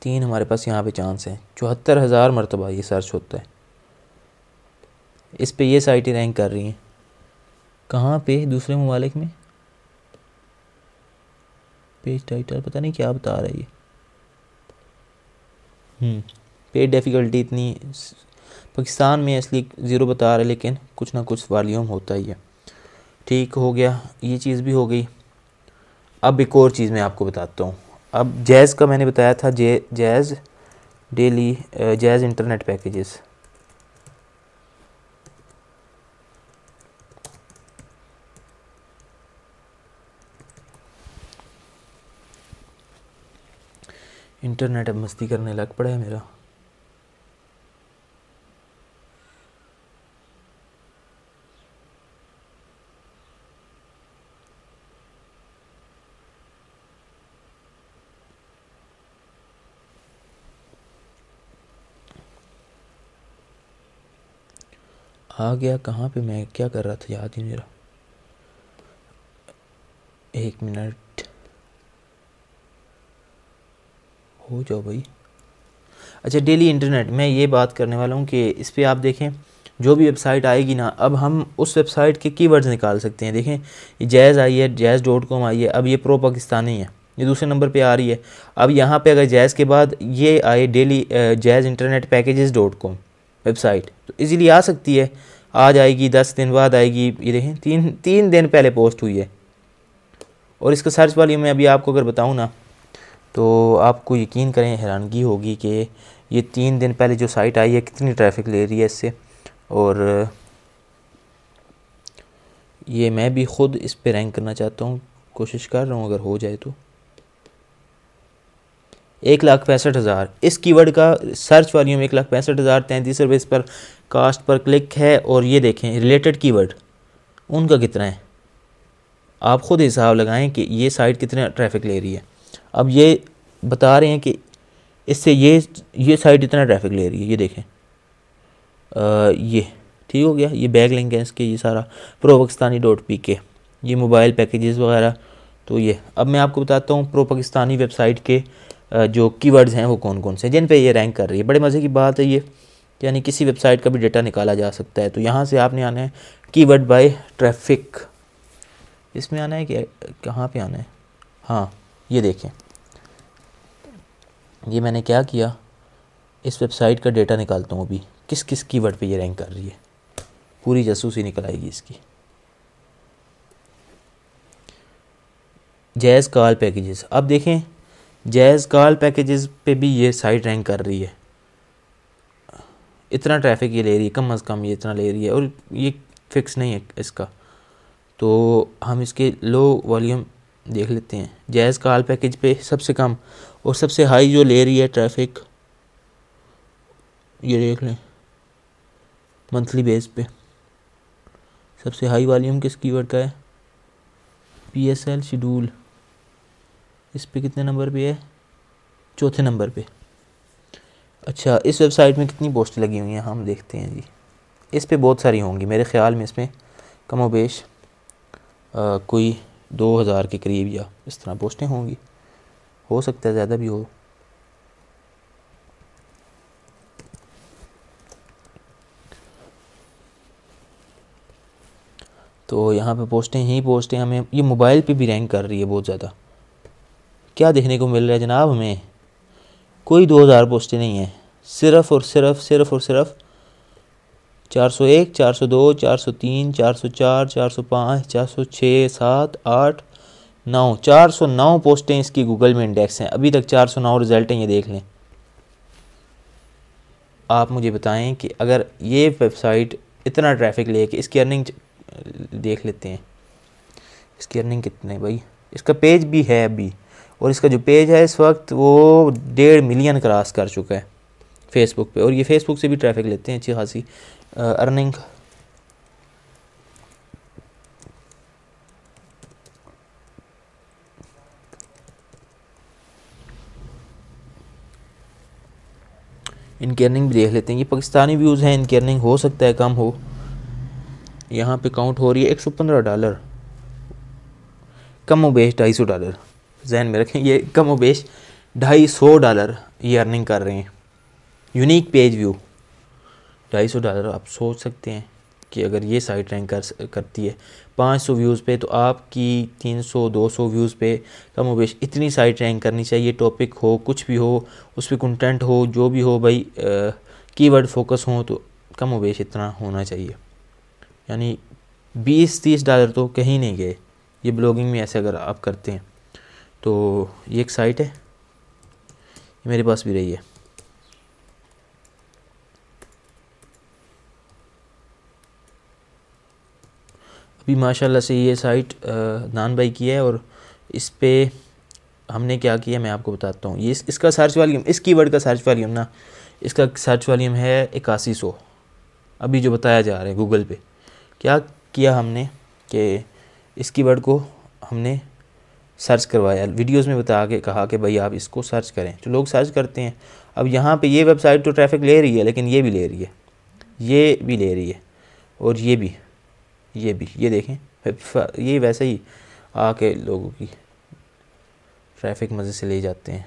तीन हमारे पास यहाँ पे चांस हैं चौहत्तर हज़ार मरतबा ये सर्च होता है इस पे ये साइटें रैंक कर रही हैं कहाँ पे दूसरे ममालिक में पेज टाइटल पता नहीं क्या बता रहा है ये पेज हम्म, डिफ़िकल्टी इतनी पाकिस्तान में इसलिए ज़ीरो बता रहा है लेकिन कुछ ना कुछ वॉल्यूम होता ही है ठीक हो गया ये चीज़ भी हो गई अब एक और चीज़ मैं आपको बताता हूँ अब जैज़ का मैंने बताया था J Jazz daily Jazz internet packages internet अब मस्ती करने लग पड़ा है मेरा आ गया कहाँ पे मैं क्या कर रहा था याद ही नहीं रहा एक मिनट हो जाओ भाई अच्छा डेली इंटरनेट मैं ये बात करने वाला हूँ कि इस पर आप देखें जो भी वेबसाइट आएगी ना अब हम उस वेबसाइट के कीवर्ड्स निकाल सकते हैं देखें जैज़ आई है जैज़ डॉट कॉम आई है अब ये प्रो पाकिस्तानी है ये दूसरे नंबर पे आ रही है अब यहाँ पे अगर जैज़ के बाद ये आए daily Jazz internet packages dot com website तो ईज़िली आ सकती है आज आएगी दस दिन बाद आएगी ये देखें तीन तीन दिन पहले पोस्ट हुई है और इसका सर्च वॉल्यूम मैं अभी आपको अगर बताऊँ ना तो आपको यकीन करें हैरानगी होगी कि ये तीन दिन पहले जो साइट आई है कितनी ट्रैफिक ले रही है इससे और ये मैं भी ख़ुद इस पर रैंक करना चाहता हूँ कोशिश कर रहा हूँ अगर हो जाए तो एक लाख पैंसठ हज़ार इस कीवर्ड का सर्च वॉल्यूम एक लाख पैंसठ हज़ार तैंतीस रुपये इस पर कास्ट पर क्लिक है और ये देखें रिलेटेड कीवर्ड उनका कितना है आप ख़ुद हिसाब लगाएं कि ये साइट कितना ट्रैफिक ले रही है अब ये बता रहे हैं कि इससे ये ये साइट इतना ट्रैफिक ले रही है ये देखें आ, ये ठीक हो गया ये बैग लिंक है इसके ये सारा प्रो पाकिस्तानी डॉट पी के ये मोबाइल पैकेजेस वगैरह तो ये अब मैं आपको बताता हूँ प्रो पाकिस्तानी वेबसाइट के जो कीवर्ड्स हैं वो कौन कौन से जिन पे ये रैंक कर रही है बड़े मज़े की बात है ये यानी किसी वेबसाइट का भी डेटा निकाला जा सकता है तो यहाँ से आपने आना है कीवर्ड बाय ट्रैफिक इसमें आना है कि कहाँ पे आना है हाँ ये देखें ये मैंने क्या किया इस वेबसाइट का डेटा निकालता हूँ अभी किस किस कीवर्ड पे ये रैंक कर रही है पूरी जसूसी निकल आएगी इसकी जैज़ कॉल पैकेजेस अब देखें जैज़ कॉल पैकेजेस पे भी ये साइट रैंक कर रही है इतना ट्रैफिक ये ले रही है कम अज़ कम ये इतना ले रही है और ये फिक्स नहीं है इसका तो हम इसके लो वॉल्यूम देख लेते हैं जैज़ कॉल पैकेज पे सबसे कम और सबसे हाई जो ले रही है ट्रैफिक ये देख लें मंथली बेस पे सबसे हाई वॉल्यूम किस कीवर्ड का है पी एस एल शेड्यूल इस पर कितने नंबर पे है चौथे नंबर पे अच्छा इस वेबसाइट में कितनी पोस्ट लगी हुई हैं हम देखते हैं जी इस पे बहुत सारी होंगी मेरे ख्याल में इसमें कमो बेश कोई दो हज़ार के करीब या इस तरह पोस्टें होंगी हो सकता है ज़्यादा भी हो तो यहाँ पे पोस्टें ही पोस्टें हमें ये मोबाइल पे भी रैंक कर रही है बहुत ज़्यादा क्या देखने को मिल रहा है जनाब हमें कोई दो हज़ार पोस्टें नहीं हैं सिर्फ और सिर्फ सिर्फ और सिर्फ चार सौ एक चार सौ दो चार सौ तीन चार सौ चार चार सौ पाँच चार सौ छः सात आठ नौ चार सौ नौ पोस्टें इसकी गूगल में इंडेक्स हैं अभी तक चार सौ नौ रिज़ल्ट हैं ये देख लें आप मुझे बताएं कि अगर ये वेबसाइट इतना ट्रैफिक ले कि इसकी अर्निंग देख लेते हैं इसकी अर्निंग कितने भाई इसका पेज भी है अभी और इसका जो पेज है इस वक्त वो डेढ़ मिलियन क्रॉस कर चुका है फेसबुक पे और ये फेसबुक से भी ट्रैफिक लेते हैं अच्छी खासी अर्निंग इनकी अर्निंग भी देख लेते हैं ये पाकिस्तानी व्यूज़ हैं इनकी अर्निंग हो सकता है कम हो यहाँ पे काउंट हो रही है एक सौ पंद्रह डॉलर कम हो बेच ढाई सौ डॉलर जहन में रखें ये कम व बेश ढाई सौ डॉलर ये अर्निंग कर रहे हैं यूनिक पेज व्यू ढाई सौ डॉलर आप सोच सकते हैं कि अगर ये साइट रैंक कर करती है पाँच सौ व्यूज़ पे तो आपकी तीन सौ दो सौ व्यूज़ पे कम व बेश इतनी साइट रैंक करनी चाहिए टॉपिक हो कुछ भी हो उस पर कंटेंट हो जो भी हो भाई वर्ड फोकस हो तो कम व बेश इतना होना चाहिए यानी बीस तीस डॉलर तो कहीं नहीं गए ये ब्लॉगिंग में ऐसे अगर आप करते हैं तो ये एक साइट है ये मेरे पास भी रही है अभी माशाल्लाह से ये साइट नान भाई की है और इस पर हमने क्या किया मैं आपको बताता हूँ ये इस, इसका सर्च वॉल्यूम इस कीवर्ड का सर्च वॉल्यूम ना इसका सर्च वॉल्यूम है इक्यासी सौ अभी जो बताया जा रहा है गूगल पे क्या किया हमने कि इस कीवर्ड को हमने सर्च करवाया वीडियोस में बता के कहा कि भाई आप इसको सर्च करें तो लोग सर्च करते हैं अब यहाँ पे ये वेबसाइट तो ट्रैफिक ले रही है लेकिन ये भी ले रही है ये भी ले रही है और ये भी ये भी ये देखें ये वैसे ही आके लोगों की ट्रैफिक मज़े से ले जाते हैं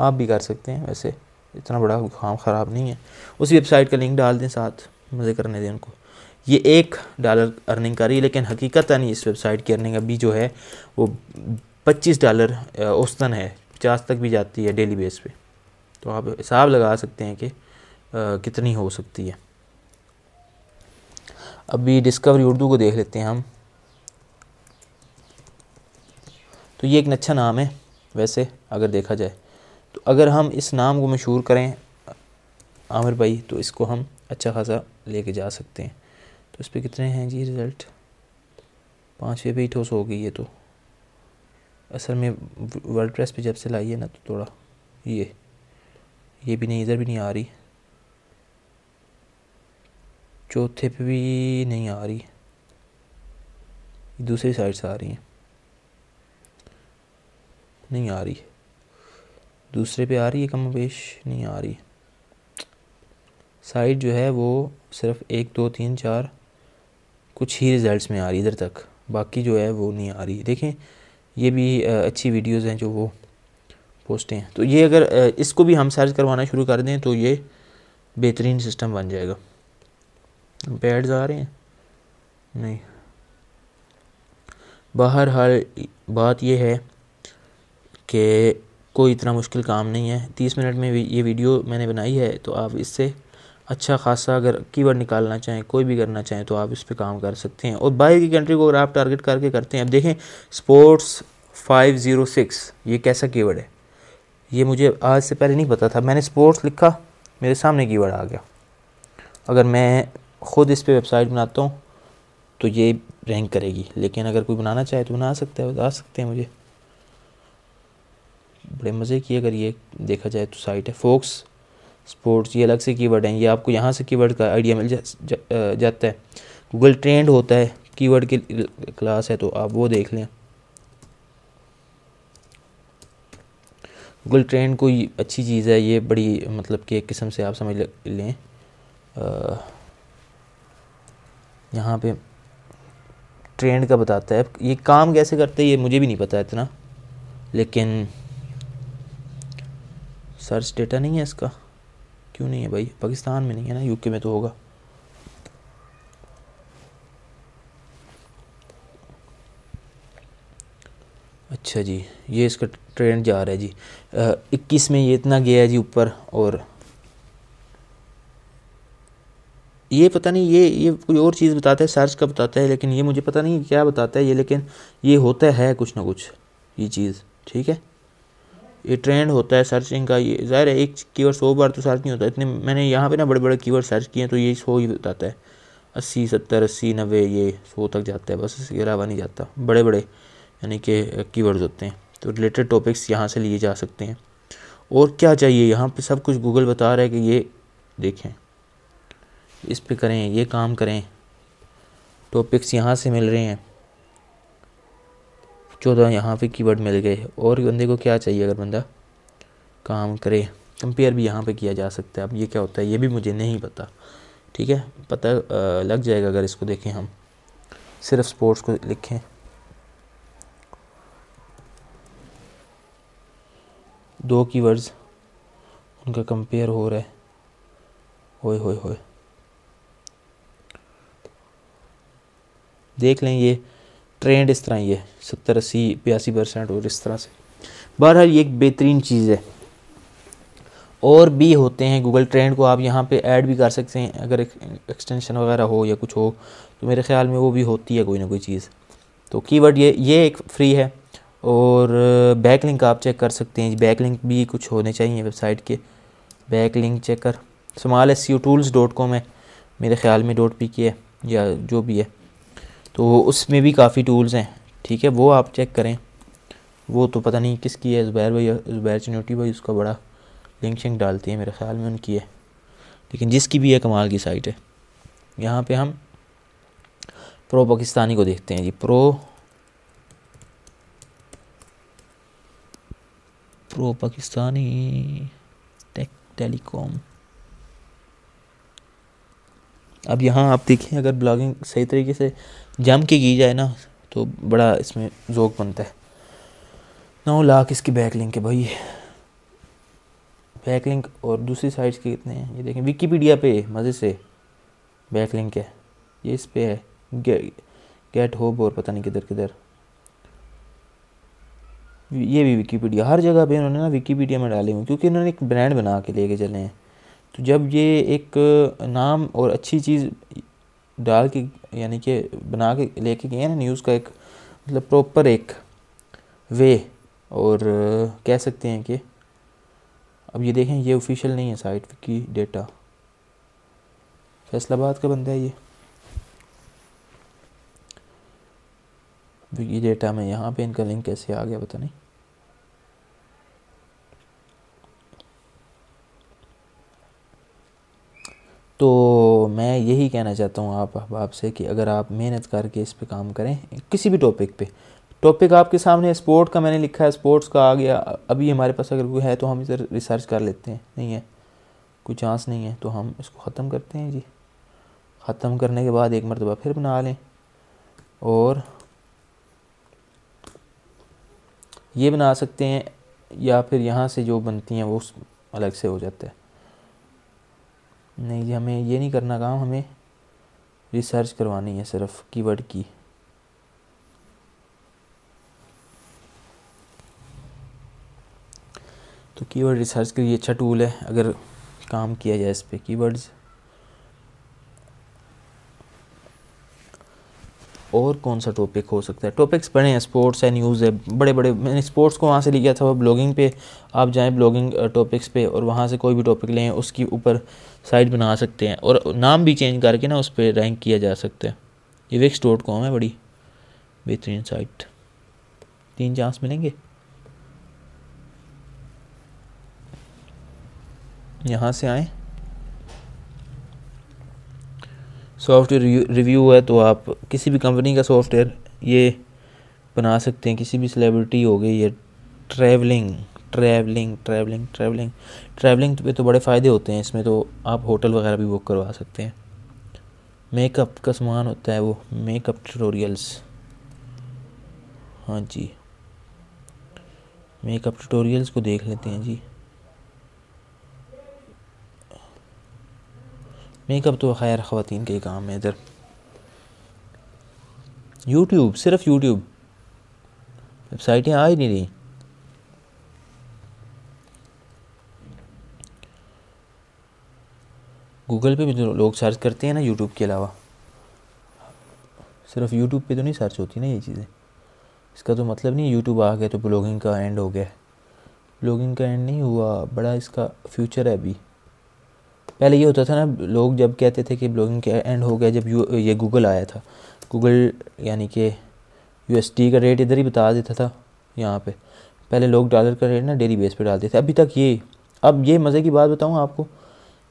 आप भी कर सकते हैं वैसे इतना बड़ा काम ख़राब नहीं है उसी वेबसाइट का लिंक डाल दें साथ मज़े करने दें उनको ये एक डॉलर अर्निंग कर रही है लेकिन हकीकता इस वेबसाइट की अर्निंग अभी जो है वो पच्चीस डॉलर औसतन है पचास तक भी जाती है डेली बेस पे तो आप हिसाब लगा सकते हैं कि कितनी हो सकती है अभी डिस्कवरी उर्दू को देख लेते हैं हम तो ये एक अच्छा नाम है वैसे अगर देखा जाए तो अगर हम इस नाम को मशहूर करें आमिर भाई तो इसको हम अच्छा खासा लेके जा सकते हैं तो इस पर कितने हैं जी रिज़ल्ट पाँचवें पे ही ठोस हो गई है तो असल में वर्ल्ड प्रेस पर जब से लाई है ना तो थोड़ा ये ये भी नहीं इधर भी नहीं आ रही चौथे पे भी नहीं आ रही दूसरी साइड से आ रही हैं नहीं आ रही दूसरे पे आ रही है कम पेश नहीं आ रही साइड जो है वो सिर्फ एक दो तीन चार कुछ ही रिज़ल्ट में आ रही इधर तक बाकी जो है वो नहीं आ रही देखें ये भी अच्छी वीडियोज़ हैं जो वो पोस्टें हैं तो ये अगर इसको भी हम सर्च करवाना शुरू कर दें तो ये बेहतरीन सिस्टम बन जाएगा पैड्स आ रहे हैं नहीं बाहर हाल बात ये है कि कोई इतना मुश्किल काम नहीं है तीस मिनट में ये वीडियो मैंने बनाई है तो आप इससे अच्छा खासा अगर कीवर्ड निकालना चाहें कोई भी करना चाहें तो आप इस पर काम कर सकते हैं और बाहर की कंट्री को अगर आप टारगेट करके करते हैं अब देखें स्पोर्ट्स फाइव ज़ीरो सिक्स ये कैसा कीवर्ड है ये मुझे आज से पहले नहीं पता था मैंने स्पोर्ट्स लिखा मेरे सामने कीवर्ड आ गया अगर मैं ख़ुद इस पर वेबसाइट बनाता हूँ तो ये रैंक करेगी लेकिन अगर कोई बनाना चाहे तो बना सकता है बता सकते हैं मुझे बड़े मज़े की अगर ये देखा जाए तो साइट है फोक्स स्पोर्ट्स ये अलग से कीवर्ड हैं ये आपको यहाँ से कीवर्ड का आइडिया मिल जा, जा, जाता है गूगल ट्रेंड होता है कीवर्ड की क्लास है तो आप वो देख लें गूगल ट्रेंड कोई अच्छी चीज़ है ये बड़ी मतलब कि एक किस्म से आप समझ लें यहाँ पे ट्रेंड का बताता है ये काम कैसे करते हैं ये मुझे भी नहीं पता इतना लेकिन सर्च डेटा नहीं है इसका क्यों नहीं है भाई पाकिस्तान में नहीं है ना यूके में तो होगा अच्छा जी ये इसका ट्रेंड जा रहा है जी इक्कीस में ये इतना गया है जी ऊपर और ये पता नहीं ये ये कोई और चीज़ बताता है सर्च का बताता है लेकिन ये मुझे पता नहीं क्या बताता है ये लेकिन ये होता है कुछ ना कुछ ये चीज़ ठीक है ये ट्रेंड होता है सर्चिंग का ये ज़ाहिर है एक कीवर्ड सौ बार तो सर्च नहीं होता इतने मैंने यहाँ पे ना बड़े बड़े कीवर्ड सर्च किए हैं तो ये सौ ही बताता है अस्सी सत्तर अस्सी नब्बे ये सौ तक जाता है बस इसके अलावा नहीं जाता बड़े बड़े यानी कि कीवर्ड्स होते हैं तो रिलेटेड टॉपिक्स यहाँ से लिए जा सकते हैं और क्या चाहिए यहाँ पर सब कुछ गूगल बता रहा है कि ये देखें इस पर करें ये काम करें टॉपिक्स यहाँ से मिल रहे हैं चौदह यहाँ पे कीवर्ड मिल गए और बंदे को क्या चाहिए अगर बंदा काम करे कंपेयर भी यहाँ पे किया जा सकता है अब ये क्या होता है ये भी मुझे नहीं पता ठीक है पता लग जाएगा अगर इसको देखें हम सिर्फ स्पोर्ट्स को लिखें दो कीवर्ड्स उनका कंपेयर हो रहा है होए होए होए देख लें ये ट्रेंड इस तरह ही है सत्तर अस्सी बयासी परसेंट और इस तरह से बहरहाल ये एक बेहतरीन चीज़ है और भी होते हैं गूगल ट्रेंड को आप यहाँ पे ऐड भी कर सकते हैं अगर एक्सटेंशन वगैरह हो या कुछ हो तो मेरे ख्याल में वो भी होती है कोई ना कोई चीज़ तो कीवर्ड ये ये एक फ्री है और बैक लिंक आप चेक कर सकते हैं बैक लिंक भी कुछ होने चाहिए वेबसाइट के बैक लिंक चेक कर small S C tools dot com है मेरे ख्याल में डॉट पी के है या जो भी है तो उसमें भी काफ़ी टूल्स हैं ठीक है वो आप चेक करें वो तो पता नहीं किसकी है जुबैर भाई जुबैर चनोटी भाई उसका बड़ा लिंक शिंक डालती है मेरे ख्याल में उनकी है लेकिन जिसकी भी है कमाल की साइट है यहाँ पे हम प्रो पाकिस्तानी को देखते हैं जी pro pro Pakistani tech telecom अब यहाँ आप देखें अगर ब्लॉगिंग सही तरीके से जम के की जाए ना तो बड़ा इसमें जोक बनता है नौ लाख इसकी बैक लिंक है भाई बैक लिंक और दूसरी साइड्स के कितने हैं ये देखें विकीपीडिया पे मज़े से बैक लिंक है ये इस पे है गे, गेट होब और पता नहीं किधर किधर ये भी विकीपीडिया हर जगह पे इन्होंने ना विकीपीडिया में डाले हुए क्योंकि इन्होंने एक ब्रांड बना के लेके चले हैं तो जब ये एक नाम और अच्छी चीज़ डाल के यानी कि बना के लेके गए हैं ना न्यूज़ का एक मतलब प्रॉपर एक वे और कह सकते हैं कि अब ये देखें ये ऑफिशियल नहीं है साइट की डेटा फैसलाबाद का बंदा है ये तो ये डेटा में यहाँ पे इनका लिंक कैसे आ गया पता नहीं तो मैं यही कहना चाहता हूँ आप आपसे कि अगर आप मेहनत करके इस पर काम करें किसी भी टॉपिक पे टॉपिक आपके सामने स्पोर्ट का मैंने लिखा है स्पोर्ट्स का आ गया अभी हमारे पास अगर कोई है तो हम इधर रिसर्च कर लेते हैं नहीं है कोई चांस नहीं है तो हम इसको ख़त्म करते हैं जी ख़त्म करने के बाद एक मरतबा फिर बना लें और ये बना सकते हैं या फिर यहाँ से जो बनती हैं वो अलग से हो जाता है नहीं जी हमें ये नहीं करना काम हमें रिसर्च करवानी है सिर्फ कीवर्ड की तो कीवर्ड रिसर्च के लिए अच्छा टूल है अगर काम किया जाए इस पर कीवर्ड्स और कौन सा टॉपिक हो सकता है टॉपिक्स बड़े हैं स्पोर्ट्स है न्यूज़ है बड़े बड़े मैंने स्पोर्ट्स को वहाँ से लिया था ब्लॉगिंग पे आप जाएं ब्लॉगिंग टॉपिक्स पे और वहाँ से कोई भी टॉपिक लें उसकी ऊपर साइट बना सकते हैं और नाम भी चेंज करके ना उस पर रैंक किया जा सकता है ये विक्स डॉट कॉम है बड़ी बेहतरीन साइट तीन चांस मिलेंगे यहाँ से आएँ सॉफ्टवेयर रिव्यू है तो आप किसी भी कंपनी का सॉफ्टवेयर ये बना सकते हैं किसी भी सेलिब्रिटी हो गई या travelling travelling travelling travelling travelling पे तो बड़े फ़ायदे होते हैं इसमें तो आप होटल वगैरह भी बुक करवा सकते हैं मेकअप का सामान होता है वो मेकअप ट्यूटोरियल्स हाँ जी मेकअप ट्यूटोरियल्स को देख लेते हैं जी मेकअप तो खैर ख़वान के काम है इधर यूट्यूब सिर्फ यूट्यूब वेबसाइटें आ ही नहीं रही गूगल पे भी तो लोग सर्च करते हैं ना यूट्यूब के अलावा सिर्फ यूट्यूब पे तो नहीं सर्च होती ना ये चीज़ें इसका तो मतलब नहीं यूट्यूब आ गया तो ब्लॉगिंग का एंड हो गया ब्लॉगिंग का एंड नहीं हुआ बड़ा इसका फ्यूचर है अभी पहले ये होता था ना लोग जब कहते थे कि ब्लॉगिंग का एंड हो गया जब यू ये गूगल आया था गूगल यानी कि यूएसडी का रेट इधर ही बता देता था यहाँ पे पहले लोग डॉलर का रेट ना डेली बेस पे डालते थे अभी तक ये अब ये मज़े की बात बताऊँ आपको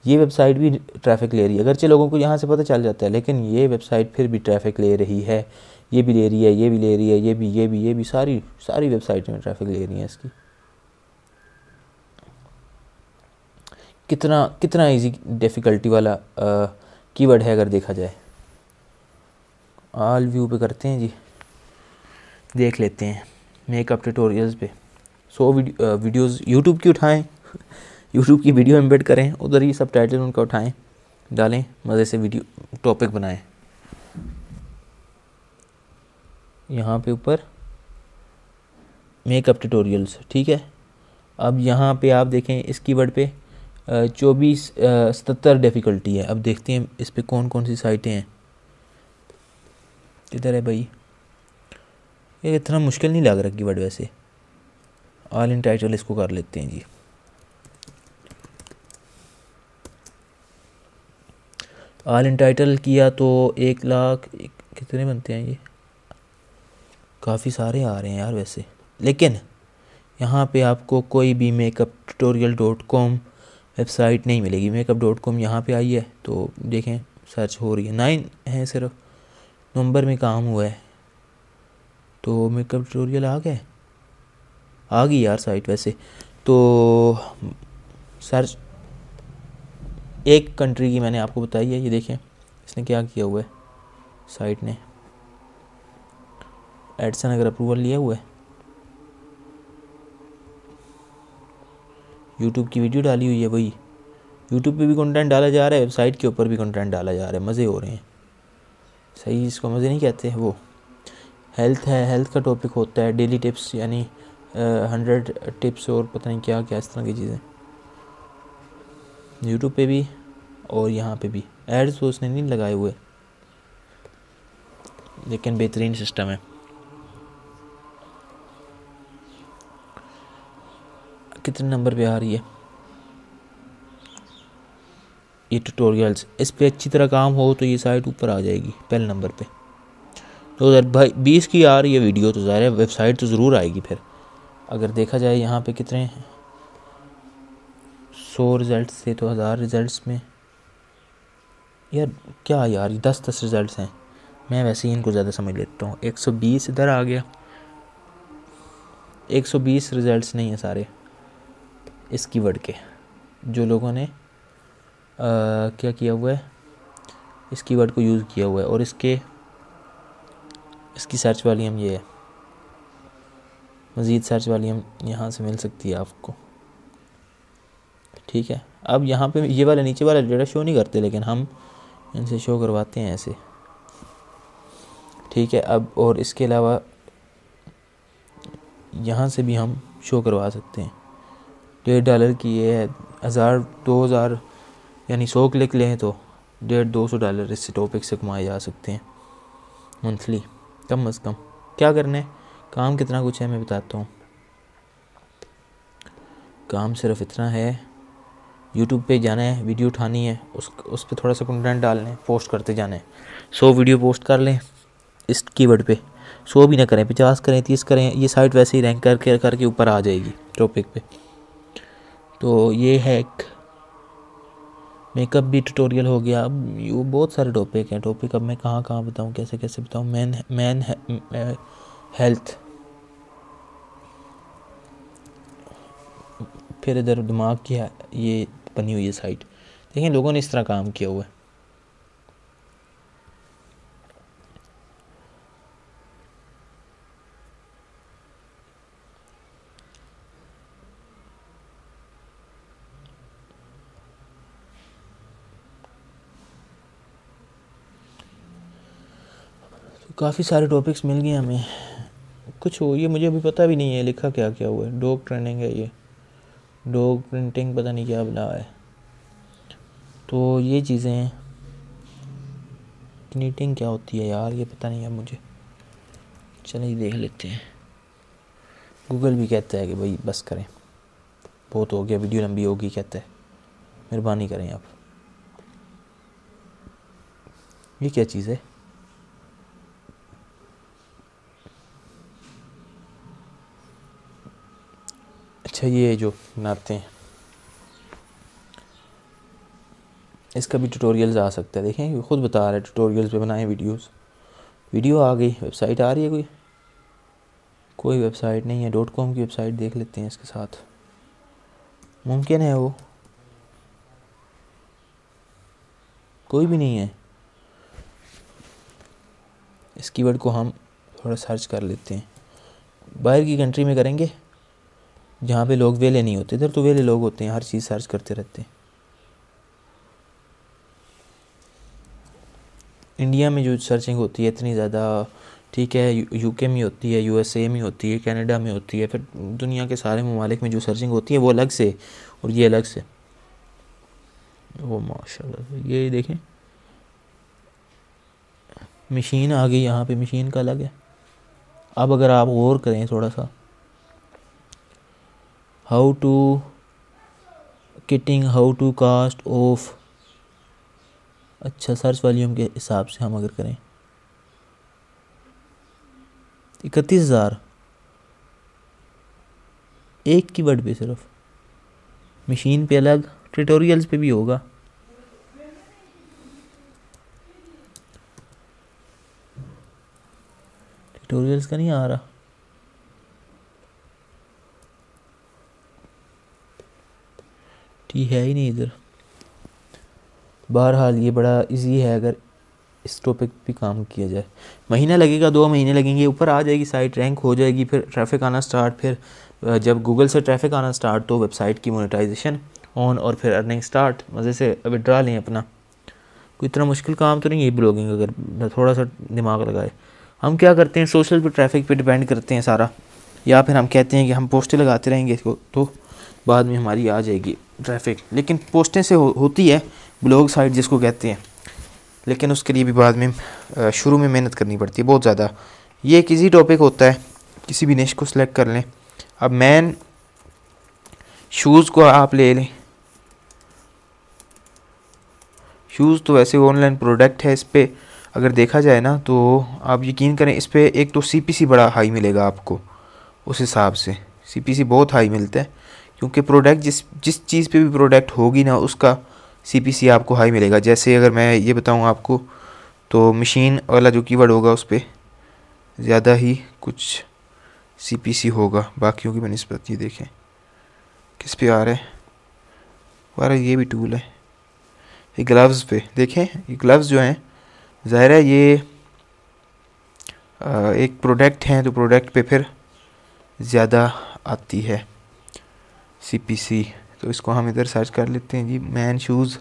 ये वेबसाइट भी ट्रैफिक ले रही है अगरचे लोगों को यहाँ से पता चल जाता है लेकिन ये वेबसाइट फिर भी ट्रैफिक ले रही है ये भी ले रही है ये भी ले रही है ये भी ये भी ये भी सारी सारी वेबसाइट में ट्रैफिक ले रही है इसकी कितना कितना इजी डिफ़िकल्टी वाला कीवर्ड है अगर देखा जाए आल व्यू पे करते हैं जी देख लेते हैं मेकअप ट्यूटोरियल्स पे सो वीडियोस यूट्यूब की उठाएं यूट्यूब की वीडियो एम्बेड करें उधर ही सब टाइटल उनका उठाएं डालें मज़े से वीडियो टॉपिक बनाएं यहाँ पे ऊपर मेकअप ट्यूटोरियल्स ठीक है अब यहाँ पे आप देखें इस कीवर्ड पे चौबीस सतर डिफ़िकल्टी है अब देखते हैं इस पर कौन कौन सी साइटें हैं किधर है भाई ये इतना मुश्किल नहीं लग रहा कीवर्ड वैसे ऑल इन टाइटल इसको कर लेते हैं जी ऑल इन टाइटल किया तो एक लाख कितने बनते हैं ये काफ़ी सारे आ रहे हैं यार वैसे लेकिन यहाँ पे आपको कोई भी makeup tutorial dot com website नहीं मिलेगी मेकअप डॉट कॉम यहाँ पर आई है तो देखें सर्च हो रही है नाइन है सिर्फ नवंबर में काम हुआ है तो मेकअप ट्यूटोरियल आ गए आ गई यार साइट वैसे तो सर्च एक कंट्री की मैंने आपको बताई है ये देखें इसने क्या किया हुआ है साइट ने एडसन अगर अप्रूवल लिया हुआ है यूट्यूब की वीडियो डाली हुई है वही यूट्यूब पे भी कंटेंट डाला जा रहा है वेबसाइट के ऊपर भी कंटेंट डाला जा रहा है मज़े हो रहे हैं सही इसको मज़े नहीं कहते हैं वो हेल्थ है हेल्थ का टॉपिक होता है डेली टिप्स यानी हंड्रेड टिप्स और पता नहीं क्या क्या इस तरह की चीज़ें यूट्यूब पे भी और यहाँ पे भी एड्स वो तो उसने नहीं लगाए हुए लेकिन बेहतरीन सिस्टम है तीसरे नंबर पे आ रही है ये ट्यूटोरियल्स इस पर अच्छी तरह काम हो तो ये साइट ऊपर आ जाएगी पहले नंबर पे दो तो हज़ार भाई बीस की आ रही है वीडियो तो ज़ाहिर है वेबसाइट तो ज़रूर आएगी फिर अगर देखा जाए यहाँ पे कितने हैं सौ रिज़ल्ट से तो हज़ार रिज़ल्ट में यार क्या यार दस दस रिज़ल्ट हैं मैं वैसे ही इनको ज़्यादा समझ लेता हूँ एक सौ बीस इधर आ गया एक सौ बीस रिज़ल्ट नहीं है सारे इस कीवर्ड के जो लोगों ने आ, क्या किया हुआ है इस कीवर्ड को यूज़ किया हुआ है और इसके इसकी सर्च वाली हम ये है मज़ीद सर्च वाली हम यहाँ से मिल सकती है आपको ठीक है अब यहाँ पे ये वाले नीचे वाला डेटा शो नहीं करते लेकिन हम इनसे शो करवाते हैं ऐसे ठीक है अब और इसके अलावा यहाँ से भी हम शो करवा सकते हैं डेढ़ तो डॉलर की ये है हज़ार दो हज़ार यानी सौ क्लिक लें तो डेढ़ दो सौ डॉलर इस टॉपिक से कमाए जा सकते हैं मंथली कम अज़ कम क्या करना है काम कितना कुछ है मैं बताता हूँ काम सिर्फ इतना है यूट्यूब पे जाना है वीडियो उठानी है उस उस पर थोड़ा सा कंटेंट डालना है पोस्ट करते जाना है सौ वीडियो पोस्ट कर लें इस कीवर्ड पे सौ भी ना करें पचास करें तीस करें ये साइट वैसे ही रैंक करके करके ऊपर आ जाएगी टॉपिक पे तो ये हैक मेकअप भी ट्यूटोरियल हो गया अब ये बहुत सारे टॉपिक हैं टॉपिक अब मैं कहाँ कहाँ बताऊँ कैसे कैसे बताऊँ मैन मैन हेल्थ फिर इधर दिमाग की ये बनी हुई है साइट देखें लोगों ने इस तरह काम किया हुआ है काफ़ी सारे टॉपिक्स मिल गए हमें कुछ हो ये मुझे अभी पता भी नहीं है लिखा क्या क्या हुआ है डॉग ट्रेनिंग है ये डॉग प्रिंटिंग पता नहीं क्या बना है तो ये चीज़ें नीटिंग क्या होती है यार ये पता नहीं है मुझे चलिए देख लेते हैं गूगल भी कहता है कि भाई बस करें बहुत हो गया वीडियो लंबी होगी कहता है मेहरबानी करें आप ये क्या चीज़ है अच्छा ये जो नाते हैं इसका भी ट्यूटोरियल्स आ सकता है देखें खुद बता रहा है ट्यूटोरियल्स पे बनाए वीडियोस वीडियो आ गई वेबसाइट आ रही है कोई कोई वेबसाइट नहीं है डॉट कॉम की वेबसाइट देख लेते हैं इसके साथ मुमकिन है वो कोई भी नहीं है इस कीवर्ड को हम थोड़ा सर्च कर लेते हैं बाहर की कंट्री में करेंगे जहाँ पे लोग वेले नहीं होते इधर तो वेले लोग होते हैं हर चीज़ सर्च करते रहते हैं इंडिया में जो सर्चिंग होती है इतनी ज़्यादा ठीक है यूके में होती है यूएसए में होती है कनाडा में होती है फिर दुनिया के सारे ममालिक में जो सर्चिंग होती है वो अलग से और ये अलग से वो माशाल्लाह ये देखें मशीन आ गई यहाँ पे मशीन का अलग है अब अगर आप गौर करें थोड़ा सा how to knitting how to cast off अच्छा सर्च वॉल्यूम के हिसाब से हम अगर करें इकतीस हज़ार एक की वर्ड पे सिर्फ मशीन पे अलग ट्यूटोरियल्स पे भी होगा ट्यूटोरियल्स का नहीं आ रहा टी है ही नहीं इधर बहरहाल ये बड़ा इजी है अगर इस टॉपिक पे काम किया जाए महीना लगेगा दो महीने लगेंगे ऊपर आ जाएगी साइट रैंक हो जाएगी फिर ट्रैफिक आना स्टार्ट फिर जब गूगल से ट्रैफिक आना स्टार्ट तो वेबसाइट की मोनेटाइजेशन ऑन और फिर अर्निंग स्टार्ट मज़े से विड्रा लें अपना कोई इतना मुश्किल काम तो नहीं है ब्लॉगिंग अगर थोड़ा सा दिमाग लगाए हम क्या करते हैं सोशल पर ट्रैफिक पर डिपेंड करते हैं सारा या फिर हम कहते हैं कि हम पोस्टें लगाते रहेंगे इसको तो बाद में हमारी आ जाएगी ट्रैफिक लेकिन पोस्टें से हो, होती है ब्लॉग साइट जिसको कहते हैं लेकिन उसके लिए भी बाद में शुरू में मेहनत करनी पड़ती है बहुत ज़्यादा ये एक ईजी टॉपिक होता है किसी भी नेश को सिलेक्ट कर लें अब मैन शूज़ को आप ले लें शूज़ तो वैसे ऑनलाइन प्रोडक्ट है इस पर अगर देखा जाए ना तो आप यकीन करें इस पर एक तो सी बड़ा हाई मिलेगा आपको उस हिसाब से सी बहुत हाई मिलता है क्योंकि प्रोडक्ट जिस जिस चीज़ पे भी प्रोडक्ट होगी ना उसका सी आपको हाई मिलेगा जैसे अगर मैं ये बताऊँ आपको तो मशीन वाला जो कीवर्ड होगा उस पर ज़्यादा ही कुछ सी होगा बाकियों की बनस्बत ये देखें किस पे आ रहा है वारा ये भी टूल है ये ग्लव्स पे देखें ये ग्लव्स जो हैं ज़ाहिर है ये एक प्रोडक्ट हैं तो प्रोडक्ट पे फिर ज़्यादा आती है सी तो इसको हम इधर सर्च कर लेते हैं जी मैन शूज़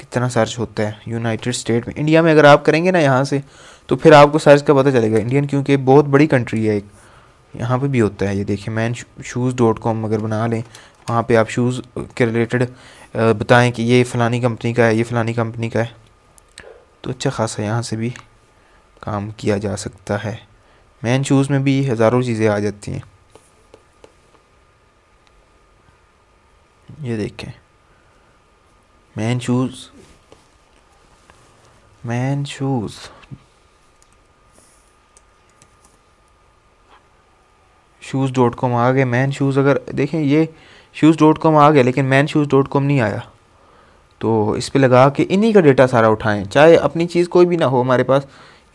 कितना सर्च होता है यूनाइटेड स्टेट में इंडिया में अगर आप करेंगे ना यहाँ से तो फिर आपको सर्च का पता चलेगा इंडियन क्योंकि बहुत बड़ी कंट्री है एक यहाँ पे भी होता है ये देखिए मैन शूज़ डॉट कॉम अगर बना लें वहाँ पे आप शूज़ के रिलेटेड बताएं कि ये फ़लानी कंपनी का है ये फ़लानी कंपनी का है तो अच्छा खासा यहाँ से भी काम किया जा सकता है मैन शूज़ में भी हज़ारों चीज़ें आ जाती हैं ये देखें man shoes man shoes shoes dot com आ गए मैन शूज़ अगर देखें ये शूज़ डॉट कॉम आ गया लेकिन मैन शूज़ डॉट कॉम नहीं आया तो इस पर लगा के इन्हीं का डेटा सारा उठाएं चाहे अपनी चीज़ कोई भी ना हो हमारे पास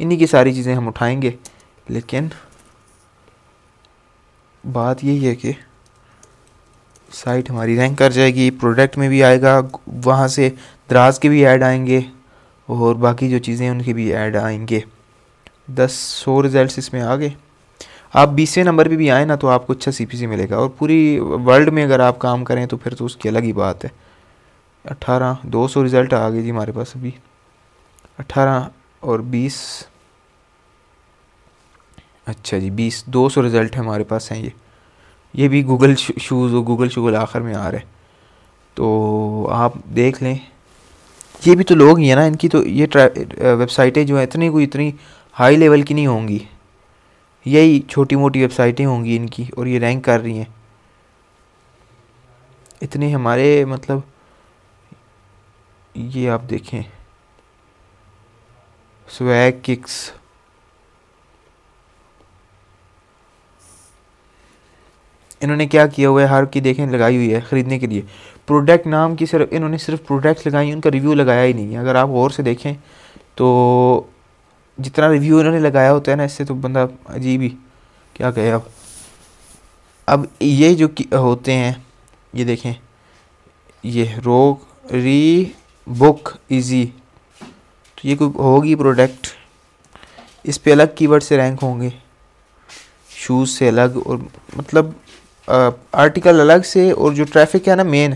इन्हीं की सारी चीज़ें हम उठाएंगे लेकिन बात यही है कि साइट हमारी रैंक कर जाएगी प्रोडक्ट में भी आएगा वहाँ से दराज के भी ऐड आएंगे और बाकी जो चीज़ें हैं उनके भी ऐड आएंगे दस सौ रिज़ल्ट इसमें आ गए आप बीसवें नंबर पे भी आए ना तो आपको अच्छा सी मिलेगा और पूरी वर्ल्ड में अगर आप काम करें तो फिर तो उसकी अलग ही बात है अट्ठारह दो सौ रिज़ल्ट आ गए जी हमारे पास अभी अट्ठारह और बीस अच्छा जी बीस दो सौ रिज़ल्ट हमारे पास हैं ये ये भी गूगल शूज़ और गूगल शूगल आखिर में आ रहे तो आप देख लें ये भी तो लोग ही हैं ना इनकी तो ये वेबसाइटें जो हैं इतनी कोई इतनी हाई लेवल की नहीं होंगी यही छोटी मोटी वेबसाइटें होंगी इनकी और ये रैंक कर रही हैं इतने हमारे मतलब ये आप देखें स्वैग किक्स इन्होंने क्या किया हुआ है हर की देखें लगाई हुई है ख़रीदने के लिए प्रोडक्ट नाम की सिर्फ इन्होंने सिर्फ प्रोडक्ट्स लगाई उनका रिव्यू लगाया ही नहीं है अगर आप गौर से देखें तो जितना रिव्यू इन्होंने लगाया होता है ना इससे तो बंदा अजीब ही क्या कहे अब अब ये जो होते हैं ये देखें ये रोक री बुक इजी तो ये कोई होगी प्रोडक्ट इस पर अलग कीवर्ड से रैंक होंगे शूज़ से अलग और मतलब आर्टिकल अलग से और जो ट्रैफिक है ना मेन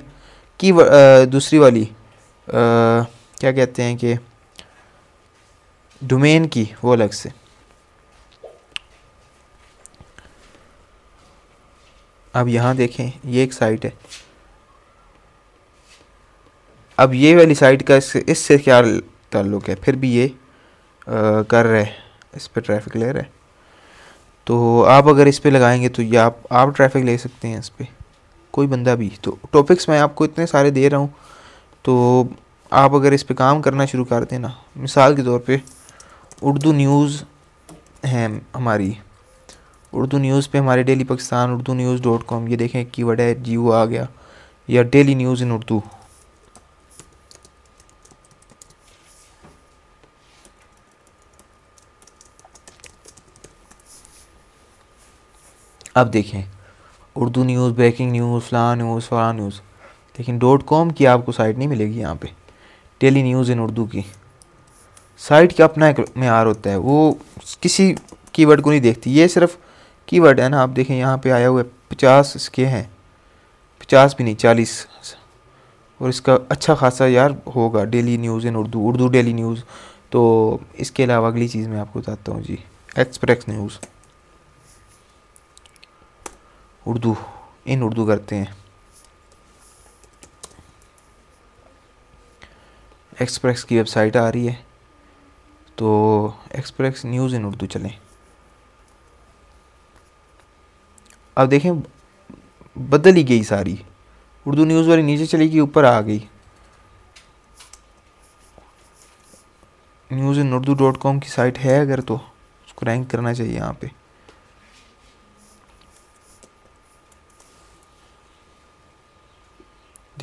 की व, आ, दूसरी वाली आ, क्या कहते हैं कि डोमेन की वो अलग से अब यहाँ देखें ये एक साइट है अब ये वाली साइट का इससे इससे क्या ताल्लुक़ है फिर भी ये आ, कर रहे है इस पर ट्रैफिक ले रहे है तो आप अगर इस पर लगाएंगे तो ये आप आप ट्रैफिक ले सकते हैं इस पर कोई बंदा भी तो टॉपिक्स मैं आपको इतने सारे दे रहा हूँ तो आप अगर इस पर काम करना शुरू कर देना मिसाल के तौर पर उर्दू न्यूज़ हैं हमारी उर्दू न्यूज़ पे हमारे daily Pakistan Urdu news dot com ये देखें कीवर्ड है जी आ गया या डेली न्यूज़ इन उर्दू अब देखें उर्दू न्यूज़ ब्रेकिंग न्यूज़ फ़लाँ न्यूज़ फ़लाँ न्यूज़ लेकिन डॉट कॉम की आपको साइट नहीं मिलेगी यहाँ पे टेली न्यूज़ इन उर्दू की साइट का अपना एक मैार होता है वो किसी कीवर्ड को नहीं देखती ये सिर्फ कीवर्ड है ना आप देखें यहाँ पे आया हुआ है पचास इसके हैं पचास भी नहीं चालीस और इसका अच्छा खासा यार होगा daily news in Urdu Urdu daily news तो इसके अलावा अगली चीज़ मैं आपको बताता हूँ जी express news Urdu in Urdu करते हैं एक्सप्रेस की वेबसाइट आ रही है तो एक्सप्रेस न्यूज़ इन उर्दू चलें अब देखें बदल ही गई सारी उर्दू न्यूज़ वाली नीचे चली गई ऊपर आ गई news in Urdu dot com की साइट है अगर तो उसको रैंक करना चाहिए यहाँ पे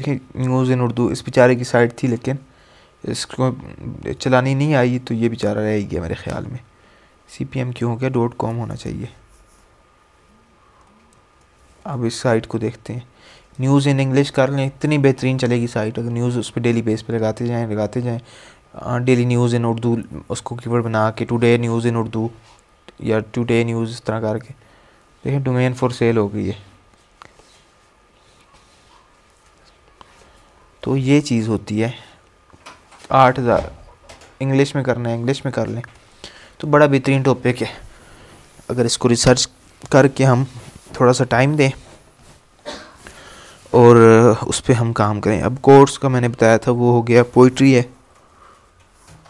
देखिए न्यूज़ इन उर्दू इस बेचारे की साइड थी लेकिन इसको चलानी नहीं आई तो ये बेचारा रह गया मेरे ख्याल में सी पी एम क्यों हो गया डॉट कॉम होना चाहिए अब इस साइट को देखते हैं न्यूज़ इन इंग्लिश कर लें इतनी बेहतरीन चलेगी साइट अगर न्यूज़ उस पर डेली बेस पर लगाते जाएँ लगाते जाएँ डेली न्यूज़ इन उर्दू उसको कीवर्ड बना के टुडे न्यूज़ इन उर्दू या टुडे न्यूज़ इस तरह करके देखिए डोमेन फॉर सेल हो गई है तो ये चीज़ होती है आठ हज़ार इंग्लिश में करना है इंग्लिश में कर लें तो बड़ा बेहतरीन टॉपिक है अगर इसको रिसर्च करके हम थोड़ा सा टाइम दें और उस पर हम काम करें अब कोर्स का मैंने बताया था वो हो गया पोइट्री है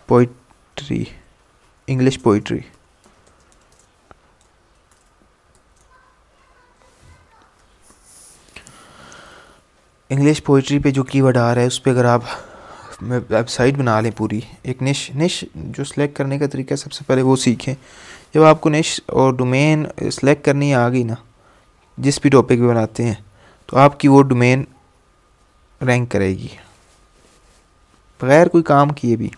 poetry English poetry English poetry पे जो कीवर्ड आ रहा है उस पर अगर आप वेबसाइट बना लें पूरी एक निश निश जो सिलेक्ट करने का तरीका सबसे पहले वो सीखें जब आपको निश और डोमेन सेलेक्ट करनी आ गई ना जिस भी टॉपिक पे बनाते हैं तो आपकी वो डोमेन रैंक करेगी बगैर कोई काम किए भी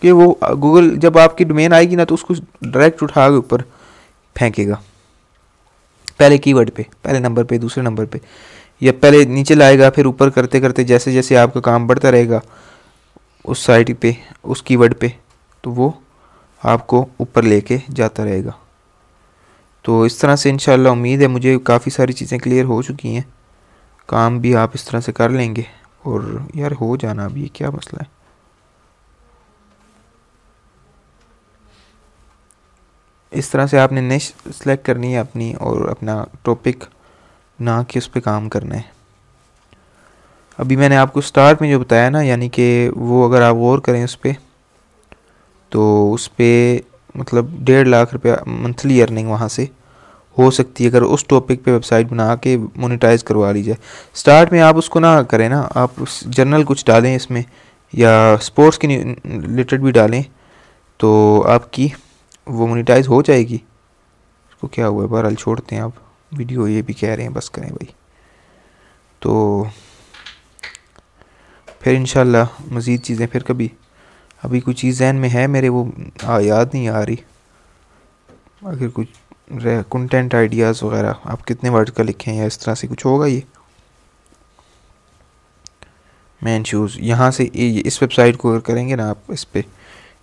क्योंकि वो गूगल जब आपकी डोमेन आएगी ना तो उसको डायरेक्ट उठा के ऊपर फेंकेगा पहले कीवर्ड पे पहले नंबर पे दूसरे नंबर पे या पहले नीचे लाएगा फिर ऊपर करते करते जैसे जैसे आपका काम बढ़ता रहेगा उस साइड पे उस कीवर्ड पे तो वो आपको ऊपर लेके जाता रहेगा तो इस तरह से इन उम्मीद है मुझे काफ़ी सारी चीज़ें क्लियर हो चुकी हैं काम भी आप इस तरह से कर लेंगे और यार हो जाना अभी ये क्या मसला है इस तरह से आपने नेश सेलेक्ट करनी है अपनी और अपना टॉपिक ना कि उस पर काम करना है अभी मैंने आपको स्टार्ट में जो बताया ना यानी कि वो अगर आप गौर करें उस पर तो उस पर मतलब डेढ़ लाख रुपया मंथली अर्निंग वहाँ से हो सकती है अगर उस टॉपिक पे वेबसाइट बना के मोनिटाइज करवा ली जाए स्टार्ट में आप उसको ना करें ना आप जर्नल कुछ डालें इसमें या स्पोर्ट्स के रिलेटेड भी डालें तो आपकी वो मोनिटाइज हो जाएगी इसको क्या हुआ है बहरहाल छोड़ते हैं आप वीडियो ये भी कह रहे हैं बस करें भाई तो फिर इन मज़ीद चीज़ें फिर कभी अभी कुछ चीज़ जहन में है मेरे वो आ, याद नहीं आ रही अगर कुछ कंटेंट आइडियाज़ वगैरह आप कितने वर्ड का लिखे हैं या इस तरह से कुछ होगा ये मैन शूज़ यहाँ से इस वेबसाइट को अगर करेंगे ना आप इस पर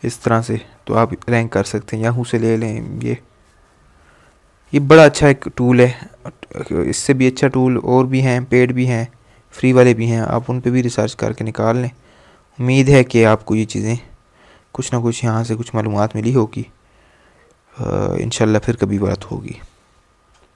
इस तरह से तो आप रैंक कर सकते हैं यहाँ से ले लें ये ये बड़ा अच्छा एक टूल है इससे भी अच्छा टूल और भी हैं पेड भी हैं फ्री वाले भी हैं आप उन पर भी रिसर्च करके निकाल लें उम्मीद है कि आपको ये चीज़ें कुछ ना कुछ यहाँ से कुछ मालूम मिली होगी इन फिर कभी बात होगी